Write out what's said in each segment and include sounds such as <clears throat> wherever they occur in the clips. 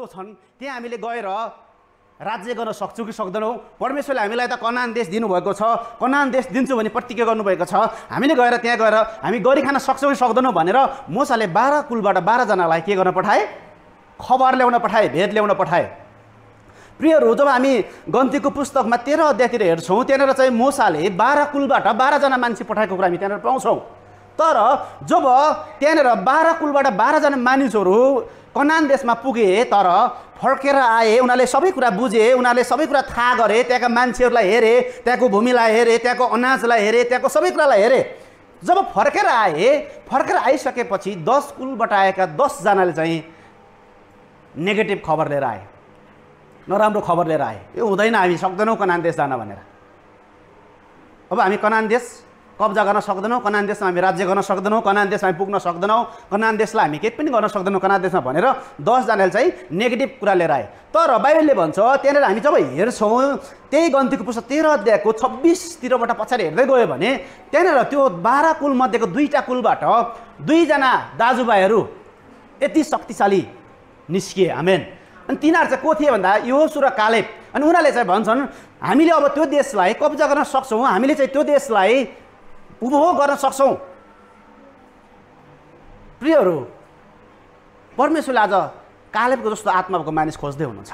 कस्तो छन् त्यहाँ हामीले गएर राज्य गर्न सक्छौँ कि सक्दैनौँ परमेश्वरले हामीलाई त कनान देश दिनुभएको छ कनान देश दिन्छु भने प्रतिज्ञा गर्नुभएको छ हामीले गएर त्यहाँ गएर हामी गरी खान सक्छौँ कि सक्दैनौँ भनेर मोसाले बाह्र कुलबाट बाह्रजनालाई के गर्न पठाए खबर ल्याउन पठाए भेद ल्याउन पठाए प्रियहरू जब हामी गन्तीको पुस्तकमा तेह्र अध्यायतिर हेर्छौँ त्यहाँनिर चाहिँ मोसाले बाह्र कुलबाट बाह्रजना मान्छे पठाएको कुरा हामी त्यहाँनिर पाउँछौँ तर जब त्यहाँनिर बाह्र कुलबाट बाह्रजना मानिसहरू कनान देशमा पुगे तर फर्केर आए उनीहरूले सबै कुरा बुझे उनीहरूले सबै कुरा थाहा गरे त्यहाँका मान्छेहरूलाई हेरे त्यहाँको भूमिलाई हेरे त्यहाँको अनाजलाई हेरे त्यहाँको सबै कुरालाई हेरे जब फर्केर आए फर्केर आइसकेपछि दस कुलबाट आएका दसजनाले चाहिँ नेगेटिभ खबर लिएर आए नराम्रो खबर लिएर आए यो हुँदैन हामी सक्दैनौँ कनान देश जान भनेर अब हामी कनान देश कब्जा गर्न सक्दैनौँ कनान देशमा हामी राज्य गर्न सक्दैनौँ कनान देशमा हामी पुग्न सक्दैनौँ कनान देशलाई हामी केही पनि गर्न सक्दैनौँ कनान देशमा भनेर दसजनाले चाहिँ नेगेटिभ कुरा लिएर आए तर बाइबलले भन्छ त्यहाँनिर हामी जब हेर्छौँ त्यही गन्तीको पुस्तक तेह्र अध्यायको छब्बिसतिरबाट पछाडि हेर्दै गयो भने त्यहाँनिर त्यो बाह्र कुलमध्येको दुईवटा कुलबाट दुईजना दाजुभाइहरू यति शक्तिशाली निस्किए आमेन अनि तिनीहरू चाहिँ को थिए भन्दा यो र कालेब अनि उनीहरूले चाहिँ भन्छन् हामीले अब त्यो देशलाई कब्जा गर्न सक्छौँ हामीले चाहिँ त्यो देशलाई उपभोग गर्न सक्छौँ प्रियहरू परमेश्वरले आज कालेबको जस्तो आत्मा भएको मानिस खोज्दै हुनुहुन्छ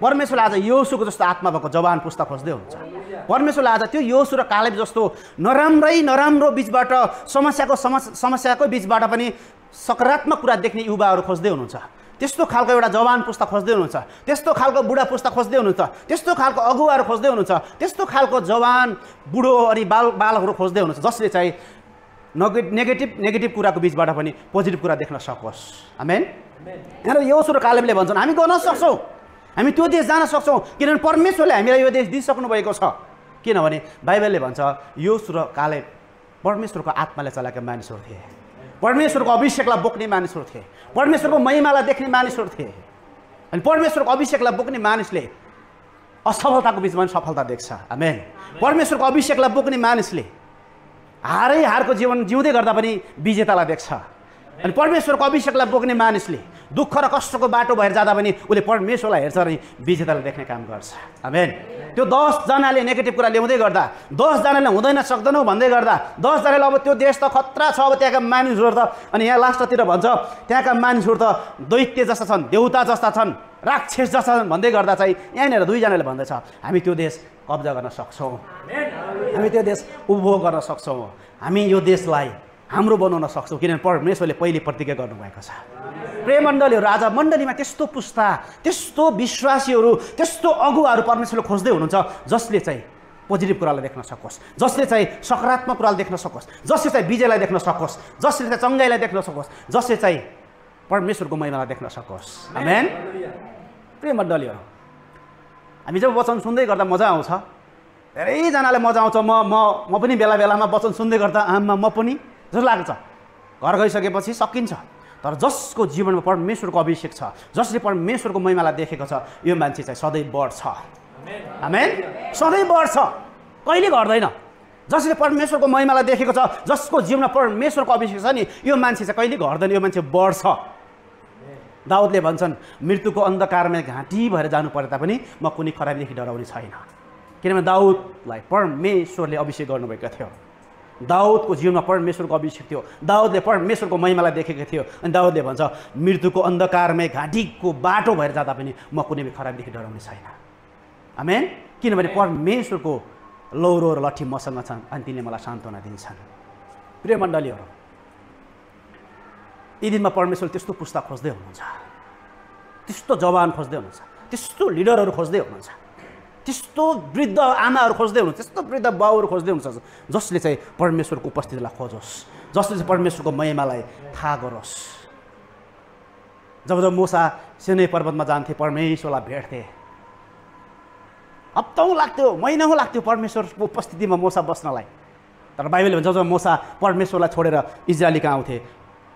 परमेश्वरले आज योसुको जस्तो आत्मा भएको जवान पुस्ता खोज्दै हुनुहुन्छ परमेश्वरले आज त्यो योसु र कालेब जस्तो नराम्रै नराम्रो बिचबाट समस्याको समस्याको बिचबाट पनि सकारात्मक कुरा देख्ने युवाहरू खोज्दै हुनुहुन्छ त्यस्तो खालको एउटा जवान पुस्ता खोज्दै हुनुहुन्छ त्यस्तो खालको बुढा पुस्ता खोज्दै हुनुहुन्छ त्यस्तो खालको अगुवाहरू खोज्दै हुनुहुन्छ त्यस्तो खालको जवान बुढो अनि बाल बालकहरू खोज्दै हुनुहुन्छ जसले चाहिँ नगे नेगेटिभ नेगेटिभ कुराको बिचबाट पनि पोजिटिभ कुरा देख्न सकोस् आमेन यहाँ यो सुर कालेमले भन्छन् हामी गर्न सक्छौँ हामी त्यो देश जान सक्छौँ किनभने परमेश्वरले हामीलाई यो देश दिइसक्नु भएको छ किनभने बाइबलले भन्छ यो सुर काले परमेश्वरको आत्माले चलाएका मानिसहरू थिए परमेश्वरको अभिषेकलाई बोक्ने मानिसहरू थिए परमेश्वरको महिमालाई देख्ने मानिसहरू थिए अनि परमेश्वरको अभिषेकलाई बोक्ने मानिसले असफलताको बिचमा पनि सफलता देख्छ आमेन परमेश्वरको अभिषेकलाई बोक्ने मानिसले हारै हारको जीवन जिउँदै गर्दा पनि विजेतालाई देख्छ अनि परमेश्वरको अभिषेकलाई बोक्ने मानिसले दुःख र कष्टको बाटो भएर जाँदा पनि उसले परमेश्वरलाई हेर्छ अनि विजेतालाई देख्ने काम गर्छ आमेन त्यो दसजनाले नेगेटिभ कुरा ल्याउँदै गर्दा दसजनाले हुँदैन सक्दैनौ भन्दै गर्दा दसजनाले अब त्यो देश त खतरा छ अब त्यहाँका मानिसहरू त अनि यहाँ लास्टतिर भन्छ त्यहाँका मानिसहरू त दैत्य जस्ता छन् देउता जस्ता छन् राक्षस जस्ता छन् भन्दै गर्दा चाहिँ यहाँनिर दुईजनाले भन्दैछ हामी त्यो देश कब्जा गर्न सक्छौँ हामी त्यो देश उपभोग गर्न सक्छौँ हामी यो देशलाई हाम्रो बनाउन सक्छौँ किनभने परमेश्वरले पहिले प्रतिज्ञा गर्नुभएको छ प्रेम मण्डलीहरू आज मण्डलीमा त्यस्तो पुस्ता त्यस्तो विश्वासीहरू त्यस्तो अगुवाहरू परमेश्वरले खोज्दै हुनुहुन्छ जसले चाहिँ पोजिटिभ कुरालाई देख्न सकोस् जसले चाहिँ सकारात्मक कुरालाई देख्न सकोस् जसले चाहिँ विजयलाई देख्न सकोस् जसले चाहिँ चङ्गाइलाई देख्न सकोस् जसले चाहिँ परमेश्वरको महिमालाई देख्न सकोस् मेन प्रेम मण्डलीहरू हामी जब वचन सुन्दै गर्दा मजा आउँछ धेरैजनालाई मजा आउँछ म म पनि बेला बेलामा वचन सुन्दै गर्दा आममा म पनि जस्तो लाग्छ घर गइसकेपछि सकिन्छ तर जसको जीवनमा परमेश्वरको अभिषेक छ जसले परमेश्वरको महिमालाई देखेको छ यो मान्छे चाहिँ सधैँ बढ्छ हामी सधैँ बढ्छ कहिले घट्दैन जसले परमेश्वरको महिमालाई देखेको छ जसको जीवनमा परमेश्वरको अभिषेक छ नि यो मान्छे चाहिँ कहिले घट्दैन यो मान्छे बढ्छ दाउदले भन्छन् मृत्युको अन्धकारमा घाँटी भएर जानु परे तापनि म कुनै खराबीदेखि डराउने छैन किनभने दाउदलाई परमेश्वरले अभिषेक गर्नुभएको थियो दाउदको जीवनमा परमेश्वरको अभिषेक थियो दाउदले परमेश्वरको महिमालाई देखेको थियो अनि दाउदले भन्छ मृत्युको अन्धकारमै घाँटीको बाटो भएर जाँदा पनि म कुनै पनि खराबदेखि डराउने छैन आमेन किनभने परमेश्वरको लौरो र लट्ठी मसँग छन् अनि तिनले मलाई सान्त्वना दिन्छन् प्रिय मण्डलीहरू यी दिनमा परमेश्वर त्यस्तो पुस्ता खोज्दै हुनुहुन्छ त्यस्तो जवान खोज्दै हुनुहुन्छ त्यस्तो लिडरहरू खोज्दै हुनुहुन्छ त्यस्तो वृद्ध आमाहरू खोज्दै हुनुहुन्छ त्यस्तो वृद्ध बाउहरू खोज्दै हुनुहुन्छ जसले चाहिँ परमेश्वरको उपस्थितिलाई खोजोस् जसले चाहिँ परमेश्वरको महिमालाई थाहा गरोस् जब जब मुसा सेनै पर्वतमा जान्थे परमेश्वरलाई भेट्थे हप्ताउँ लाग्थ्यो महिना लाग्थ्यो परमेश्वरको उपस्थितिमा मुसा बस्नलाई तर बाइबल भन्छ जब मुसा परमेश्वरलाई छोडेर इजरायलीका आउँथे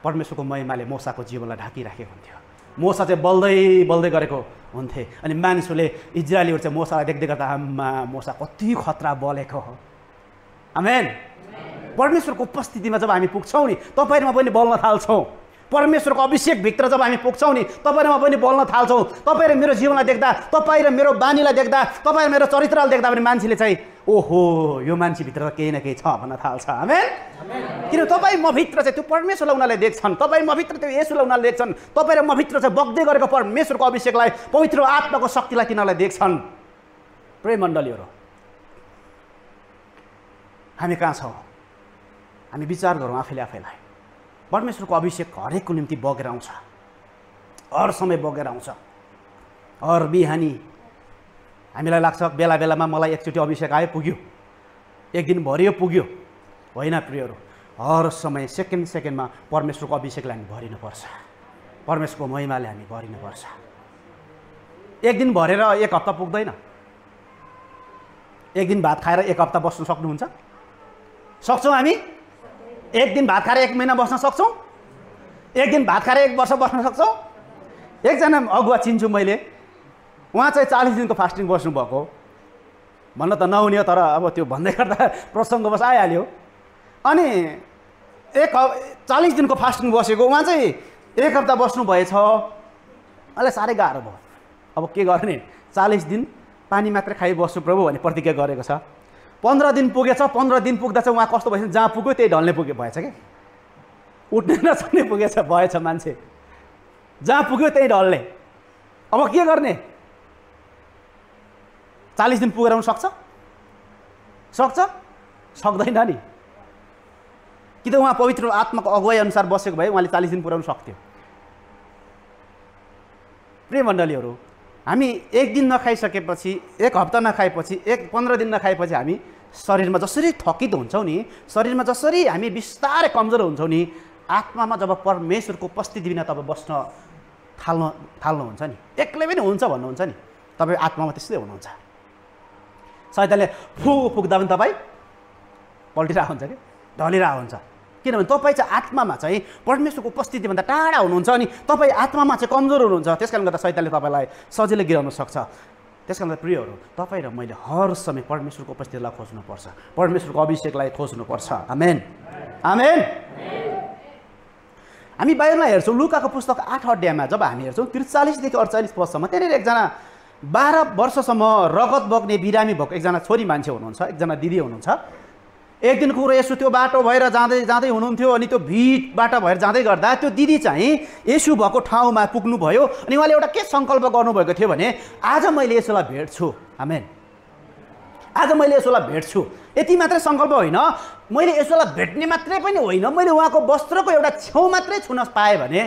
परमेश्वरको महिमाले मुसाको जीवनलाई ढाकिराखेको हुन्थ्यो मोसा चाहिँ बल्दै बल्दै गरेको हुन्थे अनि मानिसहरूले इजरायलीहरू चाहिँ मोसालाई देख्दै गर्दा आम्मा मोसा कति खतरा बलेको हो आमेन परमेश्वरको उपस्थितिमा जब हामी पुग्छौँ नि तपाईँहरूमा पनि बल्न थाल्छौँ परमेश्वरको अभिषेकभित्र जब हामी पुग्छौँ नि म पनि बोल्न थाल्छौँ तपाईँ र मेरो जीवनलाई देख्दा तपाईँ र मेरो बानीलाई देख्दा तपाईँ र मेरो चरित्रलाई देख्दा पनि मान्छेले चाहिँ ओहो यो मान्छेभित्र त केही न केही छ भन्न थाल्छ हामी किन तपाईँ भित्र चाहिँ त्यो परमेश्वरलाई उनीहरूले देख्छन् तपाईँ मभित्र त्यो यसुलाई उनीहरूले देख्छन् तपाईँ र मभित्र चाहिँ बग्दै गरेको परमेश्वरको अभिषेकलाई पवित्र आत्माको शक्तिलाई तिनीहरूलाई देख्छन् प्रेम मण्डलीहरू हामी कहाँ छौँ हामी विचार गरौँ आफैले आफैलाई परमेश्वरको अभिषेक हरेकको निम्ति बगेर आउँछ हर समय बगेर आउँछ हर बिहानी हामीलाई लाग्छ बेला बेलामा मलाई एकचोटि अभिषेक आयो पुग्यो एक दिन भरियो पुग्यो होइन प्रियहरू हर समय सेकेन्ड सेकेन्डमा परमेश्वरको अभिषेकलाई हामी भरिनुपर्छ परमेश्वरको महिमाले हामी भरिनुपर्छ एक दिन भरेर एक हप्ता पुग्दैन एक दिन भात खाएर एक हप्ता बस्नु सक्नुहुन्छ सक्छौँ हामी एक दिन भात खाएर एक महिना बस्न सक्छौँ एक दिन भात खाएर एक वर्ष बस्न सक्छौँ एकजना अगुवा चिन्छु मैले उहाँ चाहिँ चालिस दिनको फास्टिङ बस्नुभएको भन्न त नहुने हो तर अब त्यो भन्दै गर्दा <laughs> प्रसङ्ग बस आइहाल्यो अनि एक चालिस दिनको फास्टिङ बसेको उहाँ चाहिँ एक हप्ता बस्नु भएछ अहिले साह्रै गाह्रो भयो अब के गर्ने चालिस दिन पानी मात्रै खाइ बस्नु प्रभु भन्ने प्रतिज्ञा गरेको छ पन्ध्र दिन पुगेछ पन्ध्र दिन पुग्दा चाहिँ उहाँ कस्तो भएछ जहाँ पुग्यो त्यही ढल्ने पुगे भएछ कि उठ्ने <laughs> नचल्ने पुगेछ भएछ मान्छे जहाँ पुग्यो त्यही ढल्ने अब के गर्ने चालिस दिन पुगेर सक्छ सक्छ सक्दैन नि कि त उहाँ पवित्र आत्माको अगुवाई अनुसार बसेको भए उहाँले चालिस दिन पुऱ्याउनु सक्थ्यो प्रेमण्डलीहरू हामी एक दिन नखाइसकेपछि एक हप्ता नखाएपछि एक पन्ध्र दिन नखाएपछि हामी शरीरमा जसरी थकित हुन्छौँ नि शरीरमा जसरी हामी बिस्तारै कमजोर हुन्छौँ नि आत्मामा जब परमेश्वरको उपस्थिति बिना तपाईँ बस्न थाल्नु थाल्नुहुन्छ नि एक्लै पनि हुन्छ भन्नुहुन्छ नि तपाईँ आत्मामा त्यस्तै हुनुहुन्छ सैतानले फु फुक्दा पनि तपाईँ पल्टिरहेको हुन्छ कि ढलिरहेको हुन्छ किनभने तपाईँ चाहिँ आत्मामा चाहिँ परमेश्वरको उपस्थितिभन्दा टाढा हुनुहुन्छ अनि तपाईँ आत्मामा चाहिँ कमजोर हुनुहुन्छ त्यस कारणले गर्दा सैताले तपाईँलाई सजिलै गिराउन सक्छ त्यस कारणले प्रियहरू तपाईँ र मैले हर समय परमेश्वरको उपस्थितिलाई खोज्नुपर्छ परमेश्वरको अभिषेकलाई खोज्नुपर्छ आमेन आमेन हामी बाहिरमा हेर्छौँ लुकाको पुस्तक आठ अध्यायमा जब हामी हेर्छौँ त्रिचालिसदेखि अडचालिस वर्षसम्म त्यहाँनिर एकजना बाह्र वर्षसम्म रगत बग्ने बिरामी भएको एकजना छोरी मान्छे हुनुहुन्छ एकजना दिदी हुनुहुन्छ एक दिन कुरो यसो त्यो बाटो भएर जाँदै जाँदै हुनुहुन्थ्यो अनि त्यो भिडबाट भएर जाँदै गर्दा त्यो दिदी चाहिँ यसो भएको ठाउँमा पुग्नुभयो अनि उहाँले एउटा के सङ्कल्प गर्नुभएको थियो भने आज मैले यसोलाई भेट्छु आमेन आज मैले यसोलाई भेट्छु यति मात्रै सङ्कल्प होइन मैले यसोलाई भेट्ने मात्रै पनि होइन मैले उहाँको वस्त्रको एउटा छेउ मात्रै छुन पाएँ भने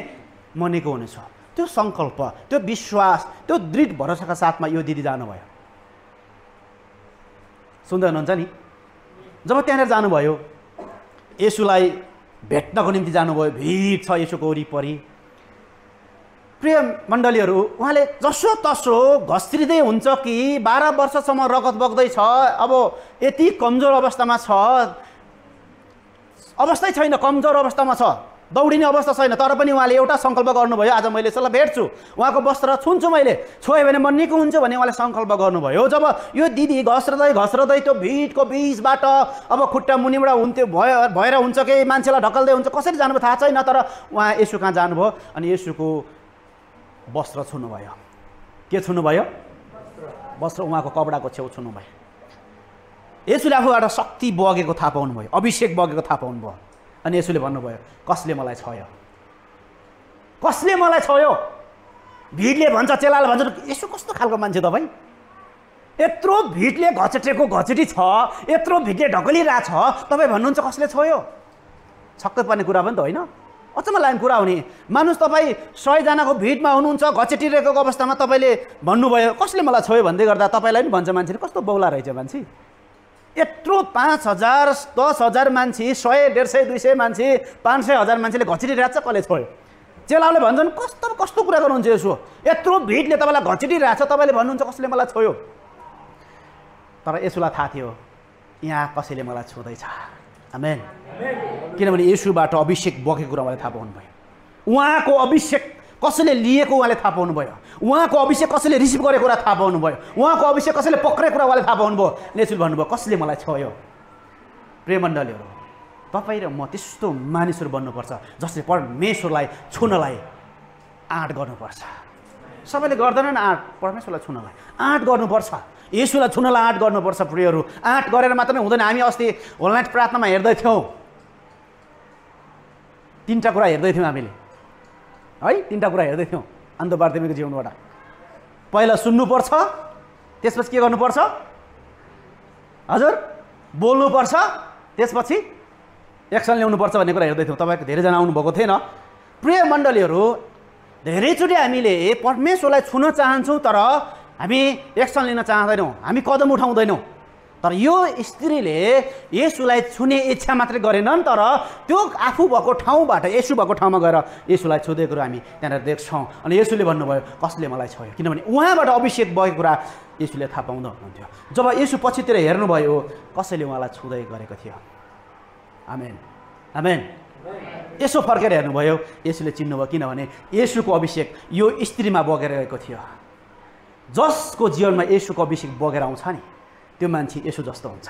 मनेको हुनेछ त्यो सङ्कल्प त्यो विश्वास त्यो दृढ भरोसाका साथमा यो दिदी जानुभयो सुन्दै हुनुहुन्छ नि जब त्यहाँनिर जानुभयो यसुलाई भेट्नको निम्ति जानुभयो भिड छ यसोको वरिपरि प्रिय मण्डलीहरू उहाँले जसो तसो घस्रिँदै हुन्छ कि बाह्र वर्षसम्म रगत बग्दैछ अब यति कमजोर अवस्थामा छ अवस्थै छैन कमजोर अवस्थामा छ दौडिने अवस्था छैन तर पनि उहाँले एउटा सङ्कल्प गर्नुभयो आज मैले यसलाई भेट्छु उहाँको वस्त्र छुन्छु मैले छोएँ भने म निको हुन्छु भने उहाँले सङ्कल्प गर्नुभयो जब यो दिदी घस्रदै घस्रदै त्यो भिडको बिचबाट अब खुट्टा मुनिबाट हुन्थ्यो भयो भएर हुन्छ कि मान्छेलाई ढकल्दै हुन्छ कसरी जानुभयो थाहा छैन तर उहाँ यसु कहाँ जानुभयो अनि यसुको वस्त्र छुनुभयो के छुनुभयो वस्त्र उहाँको कपडाको छेउ छुनुभयो यसुले आफूबाट शक्ति बगेको थाहा पाउनुभयो अभिषेक बगेको थाहा पाउनुभयो अनि यसोले भन्नुभयो कसले मलाई छयो कसले मलाई छयो भिडले भन्छ चेलाले भन्छ यसो कस्तो खालको मान्छे तपाईँ यत्रो भिडले घचेटेको घचेटी छ यत्रो भिडले छ तपाईँ भन्नुहुन्छ कसले छोयो छक्कै पर्ने कुरा पनि त होइन अचम्म लाग्ने कुरा हो नि मानुस तपाईँ सयजनाको भिडमा हुनुहुन्छ घचेटिरहेको अवस्थामा तपाईँले भन्नुभयो कसले मलाई छोयो भन्दै गर्दा तपाईँलाई पनि भन्छ मान्छेले कस्तो बौला रहेछ मान्छे यत्रो पाँच हजार दस हजार मान्छे सय डेढ सय दुई सय मान्छे पाँच सय हजार मान्छेले घचिटिरहेको छ कसले छोड्यो चेलाले भन्छन् कस्तो कस्तो कुरा गर्नुहुन्छ यसो यत्रो भिडले तपाईँलाई घचिटिरहेको छ तपाईँले भन्नुहुन्छ कसले मलाई छोयो तर यसोलाई थाहा थियो यहाँ कसैले मलाई छोँदैछ आमेन किनभने यसुबाट अभिषेक बगेको कुरा मलाई थाहा पाउनु भयो उहाँको अभिषेक कसैले लिएको उहाँले थाहा पाउनुभयो उहाँको अभिषेक कसैले रिसिभ गरेको कुरा थाहा पाउनुभयो उहाँको अभिषेक कसैले पक्रेको कुरा उहाँले थाहा पाउनुभयो नेचुल भन्नुभयो कसले मलाई छोयो प्रेमण्डलीहरू तपाईँ र म त्यस्तो मानिसहरू बन्नुपर्छ जसले परमेश्वरलाई छुनलाई आँट गर्नुपर्छ सबैले गर्दैनन् आँट परमेश्वरलाई छुनलाई आँट गर्नुपर्छ यसुलाई छुनलाई आँट गर्नुपर्छ प्रियहरू आँट गरेर मात्र नै हुँदैन हामी अस्ति होलनाइट प्रार्थनामा हेर्दैथ्यौँ तिनवटा कुरा हेर्दैथ्यौँ हामीले है तिनवटा कुरा हेर्दै थियौँ अन्त पार्थमिक जीवनबाट पहिला सुन्नुपर्छ त्यसपछि के गर्नुपर्छ हजुर बोल्नुपर्छ त्यसपछि एक्सन ल्याउनुपर्छ भन्ने कुरा हेर्दै थियौँ तपाईँको धेरैजना आउनुभएको थिएन प्रिय मण्डलीहरू धेरैचोटि हामीले परमेश्वरलाई छुन चाहन्छौँ तर हामी एक्सन लिन चाहँदैनौँ हामी कदम उठाउँदैनौँ तर यो स्त्रीले यसुलाई छुने इच्छा मात्रै गरेनन् तर त्यो आफू भएको ठाउँबाट यसु भएको ठाउँमा गएर यसुलाई छुँदै कुरो हामी त्यहाँनिर देख्छौँ अनि यसुले भन्नुभयो कसले मलाई छोयो किनभने उहाँबाट अभिषेक भएको कुरा यसुले थाहा पाउँदा हुनुहुन्थ्यो जब यसु पछितिर हेर्नुभयो कसैले उहाँलाई छुँदै गरेको थियो आमेन आमेन यसो फर्केर हेर्नुभयो यसुले चिन्नुभयो किनभने यसुको अभिषेक यो स्त्रीमा बगेर गएको थियो जसको जीवनमा यसुको अभिषेक बगेर आउँछ नि त्यो मान्छे यसो जस्तो हुन्छ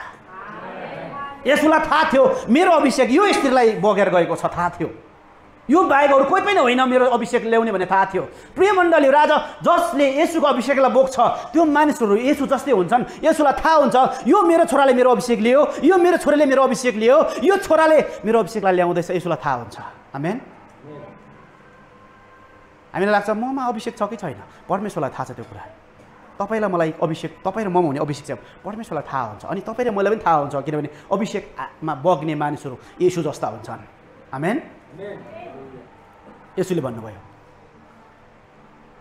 यसोलाई थाहा थियो मेरो अभिषेक यो स्त्रीलाई बगेर गएको छ थाहा थियो यो बाहेक अरू कोही पनि होइन मेरो अभिषेक ल्याउने भने थाहा थियो प्रियमण्डली राजा जसले यसुको अभिषेकलाई बोक्छ त्यो मानिसहरू यसु जस्तै हुन्छन् यसुलाई थाहा हुन्छ यो मेरो छोराले मेरो अभिषेक लियो यो मेरो छोराले मेरो अभिषेक लियो यो छोराले मेरो अभिषेकलाई ल्याउँदैछ यसुलाई थाहा हुन्छ आमेन हामीलाई लाग्छ ममा अभिषेक छ कि छैन परमेश्वरलाई थाहा छ त्यो कुरा तपाईँलाई मलाई अभिषेक तपाईँ र ममा हुने अभिषेक चाहिँ परमेश्वरलाई थाहा हुन्छ अनि तपाईँ र मलाई पनि थाहा हुन्छ किनभने अभिषेकमा बग्ने मानिसहरू यसु जस्ता हुन्छन् आमेन यसुले भन्नुभयो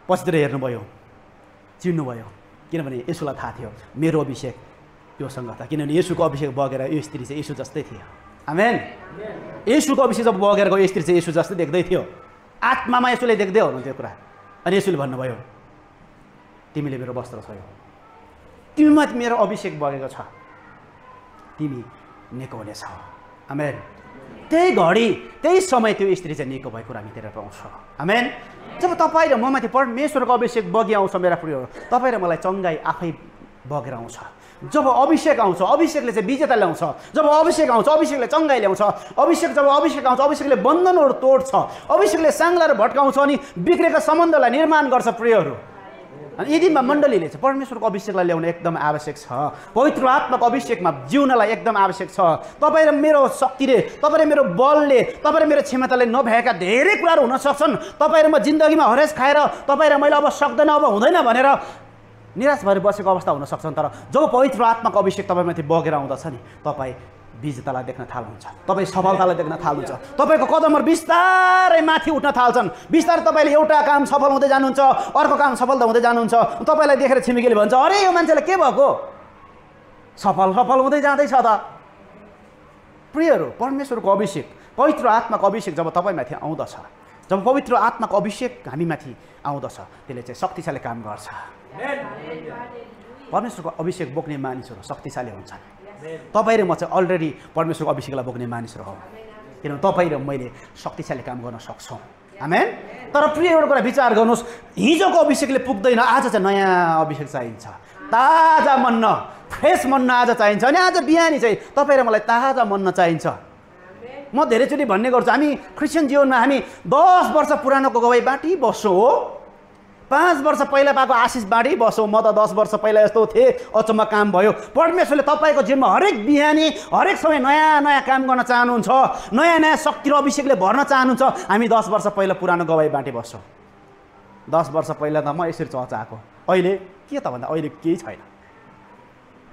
पछितिर हेर्नुभयो चिन्नुभयो किनभने यसुलाई थाहा थियो मेरो अभिषेक योसँग त किनभने यसुको अभिषेक बगेर यो स्त्री चाहिँ यसु जस्तै थियो आमेन यसुको अभिषेक जब बगेर गयो स्त्री चाहिँ यसु जस्तै देख्दै थियो आत्मामा यसुले देख्दै हुनुहुन्थ्यो कुरा अनि यसुले भन्नुभयो तिमीले मेरो वस्त्र छोयौ तिमीमाथि मेरो अभिषेक बगेको छ तिमी निको हुनेछ आमेन त्यही घडी त्यही समय त्यो स्त्री चाहिँ निको भएको कुरा हामी पाउँछ आमेन जब तपाईँ र म माथि परमेश्वरको अभिषेक बगे आउँछ मेरा प्रियहरू तपाईँ र मलाई चङ्गाई आफै बगेर आउँछ जब अभिषेक आउँछ अभिषेकले चाहिँ विजेता ल्याउँछ जब अभिषेक आउँछ अभिषेकले चङ्गाई ल्याउँछ अभिषेक जब अभिषेक आउँछ अभिषेकले बन्धनहरू तोड्छ अभिषेकले साङ्लाहरू भट्काउँछ अनि बिग्रेका सम्बन्धलाई निर्माण गर्छ प्रियहरू अनि मण्डलीले चाहिँ परमेश्वरको अभिषेकलाई ल्याउन एकदम आवश्यक छ पवित्र आत्माको अभिषेकमा जिउनलाई एकदम आवश्यक छ तपाईँ र मेरो शक्तिले तपाईँ र मेरो बलले तपाईँ र मेरो क्षमताले नभएका धेरै कुराहरू हुन सक्छन् तपाईँ र म जिन्दगीमा हरेस खाएर तपाईँ र मैले अब सक्दैन अब हुँदैन भनेर निराश भएर बसेको अवस्था हुनसक्छन् तर जब पवित्र आत्माको अभिषेक तपाईँमाथि बगेर आउँदछ नि तपाईँ विजेतालाई देख्न थाल्नुहुन्छ तपाईँ सफलतालाई देख्न थाल्नुहुन्छ तपाईँको कदमहरू बिस्तारै माथि उठ्न थाल्छन् बिस्तारै तपाईँले एउटा काम सफल हुँदै जानुहुन्छ अर्को काम सफलता हुँदै जानुहुन्छ तपाईँलाई देखेर छिमेकीले भन्छ अरे यो मान्छेलाई के भएको सफल सफल हुँदै जाँदैछ त प्रियहरू परमेश्वरको अभिषेक पवित्र आत्माको अभिषेक जब तपाईँमाथि आउँदछ जब पवित्र आत्माको अभिषेक हामीमाथि आउँदछ त्यसले चाहिँ शक्तिशाली काम गर्छ परमेश्वरको अभिषेक बोक्ने मानिसहरू शक्तिशाली हुन्छन् तपाईँ र म चाहिँ अलरेडी परमेश्वरको अभिषेकलाई बोक्ने मानिसहरू हो किनभने तपाईँ र मैले शक्तिशाली काम गर्न सक्छौँ हामी तर प्रिय एउटा कुरा विचार गर्नुहोस् हिजोको अभिषेकले पुग्दैन आज चाहिँ नयाँ अभिषेक चाहिन्छ ताजा मन्न फ्रेस मन्न आज चाहिन्छ अनि आज बिहानी चाहिँ तपाईँ र मलाई ताजा मन्न चाहिन्छ म धेरैचोटि भन्ने गर्छु हामी क्रिस्चियन जीवनमा हामी दस वर्ष पुरानोको गवाई बाँटी बस्छौँ हो पाँच वर्ष पहिला पाएको आशिष बाँडी बसौँ म त दस वर्ष पहिला यस्तो थिएँ अचम्म काम भयो परमेश्वरले तपाईँको जिम्मा हरेक बिहानी हरेक समय नयाँ नयाँ काम गर्न चाहनुहुन्छ नयाँ नयाँ शक्ति र अभिषेकले भर्न चाहनुहुन्छ हामी दस वर्ष पहिला पुरानो गवाई बाँटी बस्छौँ दस वर्ष पहिला त म यसरी आएको अहिले के त भन्दा अहिले केही छैन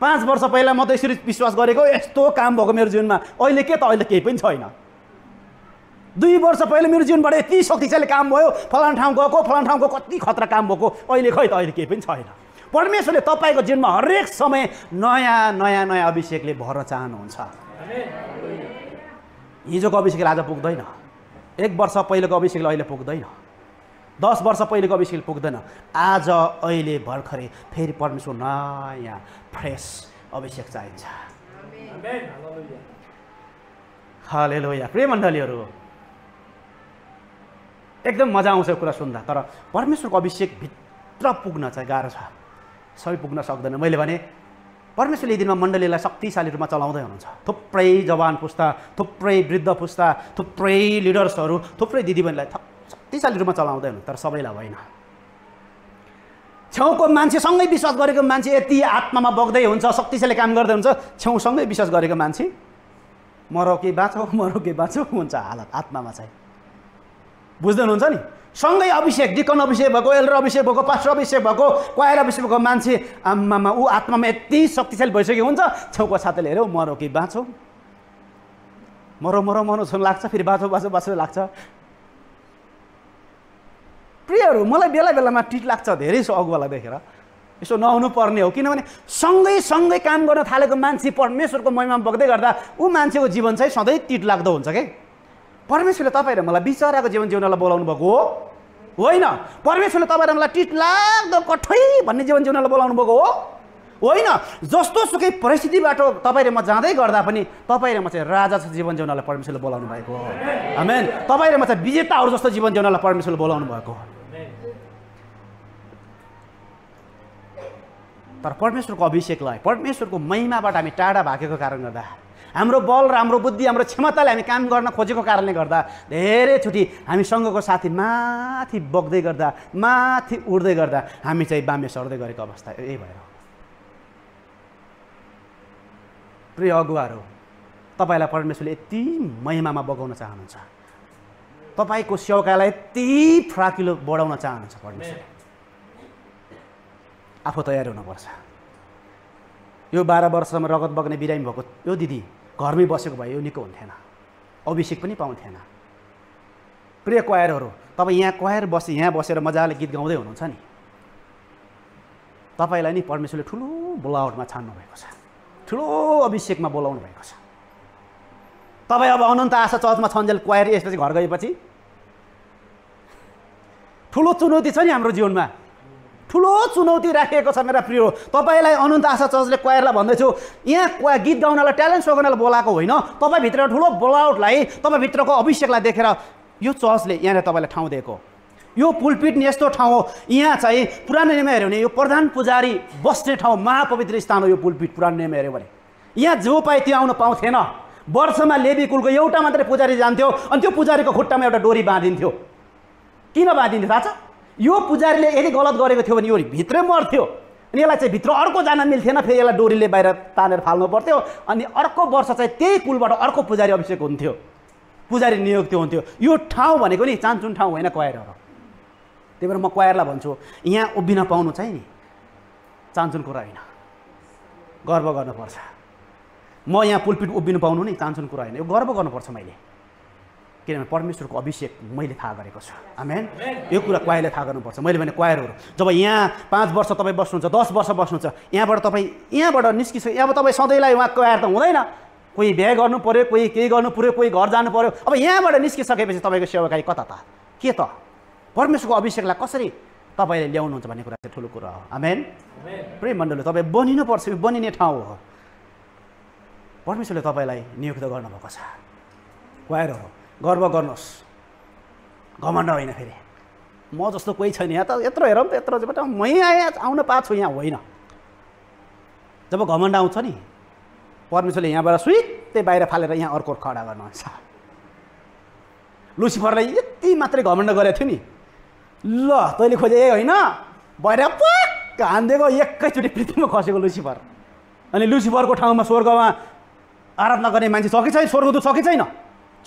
पाँच वर्ष पहिला म त यसरी विश्वास गरेको यस्तो काम भएको मेरो जीवनमा अहिले के त अहिले केही पनि छैन दुई वर्ष पहिले मेरो जीवनबाट यति शक्तिशाली काम भयो फलान ठाउँ गएको फलाना ठाउँको कति खतरा काम भएको अहिले खै त अहिले केही पनि छैन परमेश्वरले तपाईँको जीवनमा हरेक समय नयाँ नयाँ नयाँ अभिषेकले भर्न चाहनुहुन्छ हिजोको अभिषेकले आज पुग्दैन एक वर्ष पहिलेको अभिषेकले अहिले पुग्दैन दस वर्ष पहिलेको अभिषेकले पुग्दैन आज अहिले भर्खरै फेरि परमेश्वर नयाँ फ्रेस अभिषेक चाहिन्छ हालेलो या प्रेम मण्डलीहरू एकदम मजा आउँछ यो कुरा सुन्दा तर परमेश्वरको अभिषेक भित्र पुग्न चाहिँ गाह्रो छ सबै पुग्न सक्दैन मैले भने परमेश्वरले दिनमा मण्डलीलाई शक्तिशाली रूपमा चलाउँदै हुनुहुन्छ थुप्रै जवान पुस्ता थुप्रै वृद्ध पुस्ता थुप्रै लिडर्सहरू थुप्रै दिदीबहिनीलाई शक्तिशाली रूपमा चलाउँदै हुनुहुन्छ तर सबैलाई होइन छेउको मान्छेसँगै विश्वास गरेको मान्छे यति आत्मामा बग्दै हुन्छ शक्तिशाली काम गर्दै हुन्छ छेउसँगै विश्वास गरेको मान्छे मरौ के बाँचौ मरौ कि बाँचौ हुन्छ हालत आत्मामा चाहिँ बुझ्दैनुहुन्छ नि सँगै अभिषेक डिकन अभिषेक भएको एल्डर अभिषेक भएको पास्टर अभिषेक भएको क्वायर अभिषेक भएको मान्छे आमामा ऊ आत्मामा यति शक्तिशाली भइसक्यो हुन्छ छेउको साथीले हेऱ्यो मरो कि बाँचो मरो मरो मरो छ लाग्छ फेरि बाँचो बाँचो बाँचो लाग्छ प्रियहरू मलाई बेला बेलामा टिट लाग्छ धेरै छ अगुवालाई देखेर यसो नहुनु पर्ने हो किनभने सँगै सँगै काम गर्न थालेको मान्छे परमेश्वरको महिमा बग्दै गर्दा ऊ मान्छेको जीवन चाहिँ सधैँ टिट लाग्दो हुन्छ क्या परमेश्वरले तपाईँहरू मलाई बिचराको जीवन जिउनलाई बोलाउनु भएको हो होइन परमेश्वरले तपाईँहरू मलाई लाग्दो कठै भन्ने जीवन जिउनलाई बोलाउनु भएको हो होइन जस्तो सुकै परिस्थितिबाट तपाईँले म जाँदै गर्दा पनि तपाईँले म चाहिँ राजा जीवन जिउनलाई परमेश्वरले बोलाउनु भएको हो आमेन तपाईँले म चाहिँ विजेताहरू जस्तो जीवन जिउनलाई परमेश्वरले बोलाउनु भएको हो तर परमेश्वरको अभिषेकलाई परमेश्वरको महिमाबाट हामी टाढा भागेको कारण गर्दा हाम्रो बल र हाम्रो बुद्धि हाम्रो क्षमताले हामी काम गर्न खोजेको कारणले गर्दा धेरैचोटि हामी सङ्घको साथी माथि बग्दै गर्दा माथि उड्दै गर्दा हामी चाहिँ बामे सर्दै गरेको अवस्था यही भएर प्रिय अगुवाहरू तपाईँलाई परमेश्वरले यति महिमामा बगाउन चाहनुहुन्छ तपाईँको सेवकालाई यति फ्राकिलो बढाउन चाहनुहुन्छ परमेश्वर आफू तयार हुनुपर्छ यो बाह्र वर्षसम्म रगत बग्ने बिरामी भएको यो दिदी घरमै बसेको भए यो निको हुन्थेन अभिषेक पनि पाउँथेन प्रिय क्वायरहरू तपाईँ यहाँ क्वायर बसे यहाँ बसेर मजाले गीत गाउँदै हुनुहुन्छ नि तपाईँलाई नि परमेश्वरले ठुलो बोलावटमा छान्नुभएको छ ठुलो अभिषेकमा बोलाउनु भएको छ तपाईँ अब अनन्त आशा चर्चमा छन्जेल क्वायर यसपछि घर गएपछि ठुलो चुनौती छ नि हाम्रो जीवनमा ठुलो चुनौती राखिएको छ मेरा प्रियो तपाईँलाई अनन्त आशा चर्चले क्वायरलाई भन्दैछु यहाँ क्वा गीत गाउनलाई ट्यालेन्ट सो गर्नलाई बोलाएको होइन तपाईँभित्र ठुलो बोलाउटलाई तपाईँभित्रको अभिषेकलाई देखेर यो चर्चले यहाँनिर तपाईँलाई ठाउँ दिएको यो पुलपिट नि यस्तो ठाउँ हो यहाँ चाहिँ पुरानो नियम हेऱ्यो भने यो प्रधान पुजारी बस्ने ठाउँ महापवित्र स्थान हो यो पुलपिट पुरानो नियम हेऱ्यो भने यहाँ जो पाए त्यो आउन पाउँथेन वर्षमा लेबी कुलको एउटा मात्रै पुजारी जान्थ्यो अनि त्यो पुजारीको खुट्टामा एउटा डोरी बाँधिन्थ्यो किन बाँधिन्थ्यो थाहा छ यो पुजारीले यदि गलत गरेको थियो भने यो भित्रै मर्थ्यो अनि यसलाई चाहिँ भित्र अर्को जान मिल्थेन फेरि यसलाई डोरीले बाहिर तानेर फाल्नु पर्थ्यो अनि अर्को वर्ष चाहिँ त्यही कुलबाट अर्को पुजारी अभिषेक हुन्थ्यो पुजारी नियुक्ति हुन्थ्यो यो ठाउँ भनेको नि चान्चुन ठाउँ होइन क्वायरहरू त्यही भएर म क्वायरलाई भन्छु यहाँ उभिन पाउनु चाहिँ नि चान्चुन कुरा होइन गर्व गर्नुपर्छ म यहाँ पुलपिट उभिनु पाउनु नि चान्चुन कुरा होइन यो गर्व गर्नुपर्छ मैले किनभने परमेश्वरको अभिषेक मैले थाहा गरेको छु आमेन यो कुरा क्वायरले थाहा गर्नुपर्छ मैले भने क्वायरहरू जब यहाँ पाँच वर्ष तपाईँ बस्नुहुन्छ दस वर्ष बस्नुहुन्छ यहाँबाट तपाईँ यहाँबाट निस्किसक्यो अब तपाईँ सधैँलाई उहाँ क्वायर त हुँदैन कोही बिहे गर्नु पऱ्यो कोही केही गर्नु पऱ्यो कोही घर जानु पऱ्यो अब यहाँबाट निस्किसकेपछि तपाईँको सेवाकारी कता त के त परमेश्वरको अभिषेकलाई कसरी तपाईँले ल्याउनुहुन्छ भन्ने कुरा चाहिँ ठुलो कुरा हो आमेन प्रेम मण्डलले तपाईँ बनिनुपर्छ यो बनिने ठाउँ हो परमेश्वरले तपाईँलाई नियुक्त गर्नुभएको छ क्वायर हो गर्व गर्नुहोस् घमण्ड होइन फेरि म जस्तो कोही छैन यहाँ त यत्रो हेरौँ त यत्रो जब म यहाँ आउन पाएको छु यहाँ होइन जब घमण्ड आउँछ नि परमेश्वरले यहाँबाट सुई बाहिर फालेर यहाँ अर्को खडा गर्नुहुन्छ लुसिफरले यति मात्रै घमण्ड गरेको थियो नि ल तैँले खोजे ए होइन भएर पक्क हानिदिएको एकैचोटि पृथ्वीमा खसेको लुसिफर अनि लुसिफरको ठाउँमा स्वर्गमा आराधना गर्ने मान्छे छ कि छैन त छ कि छैन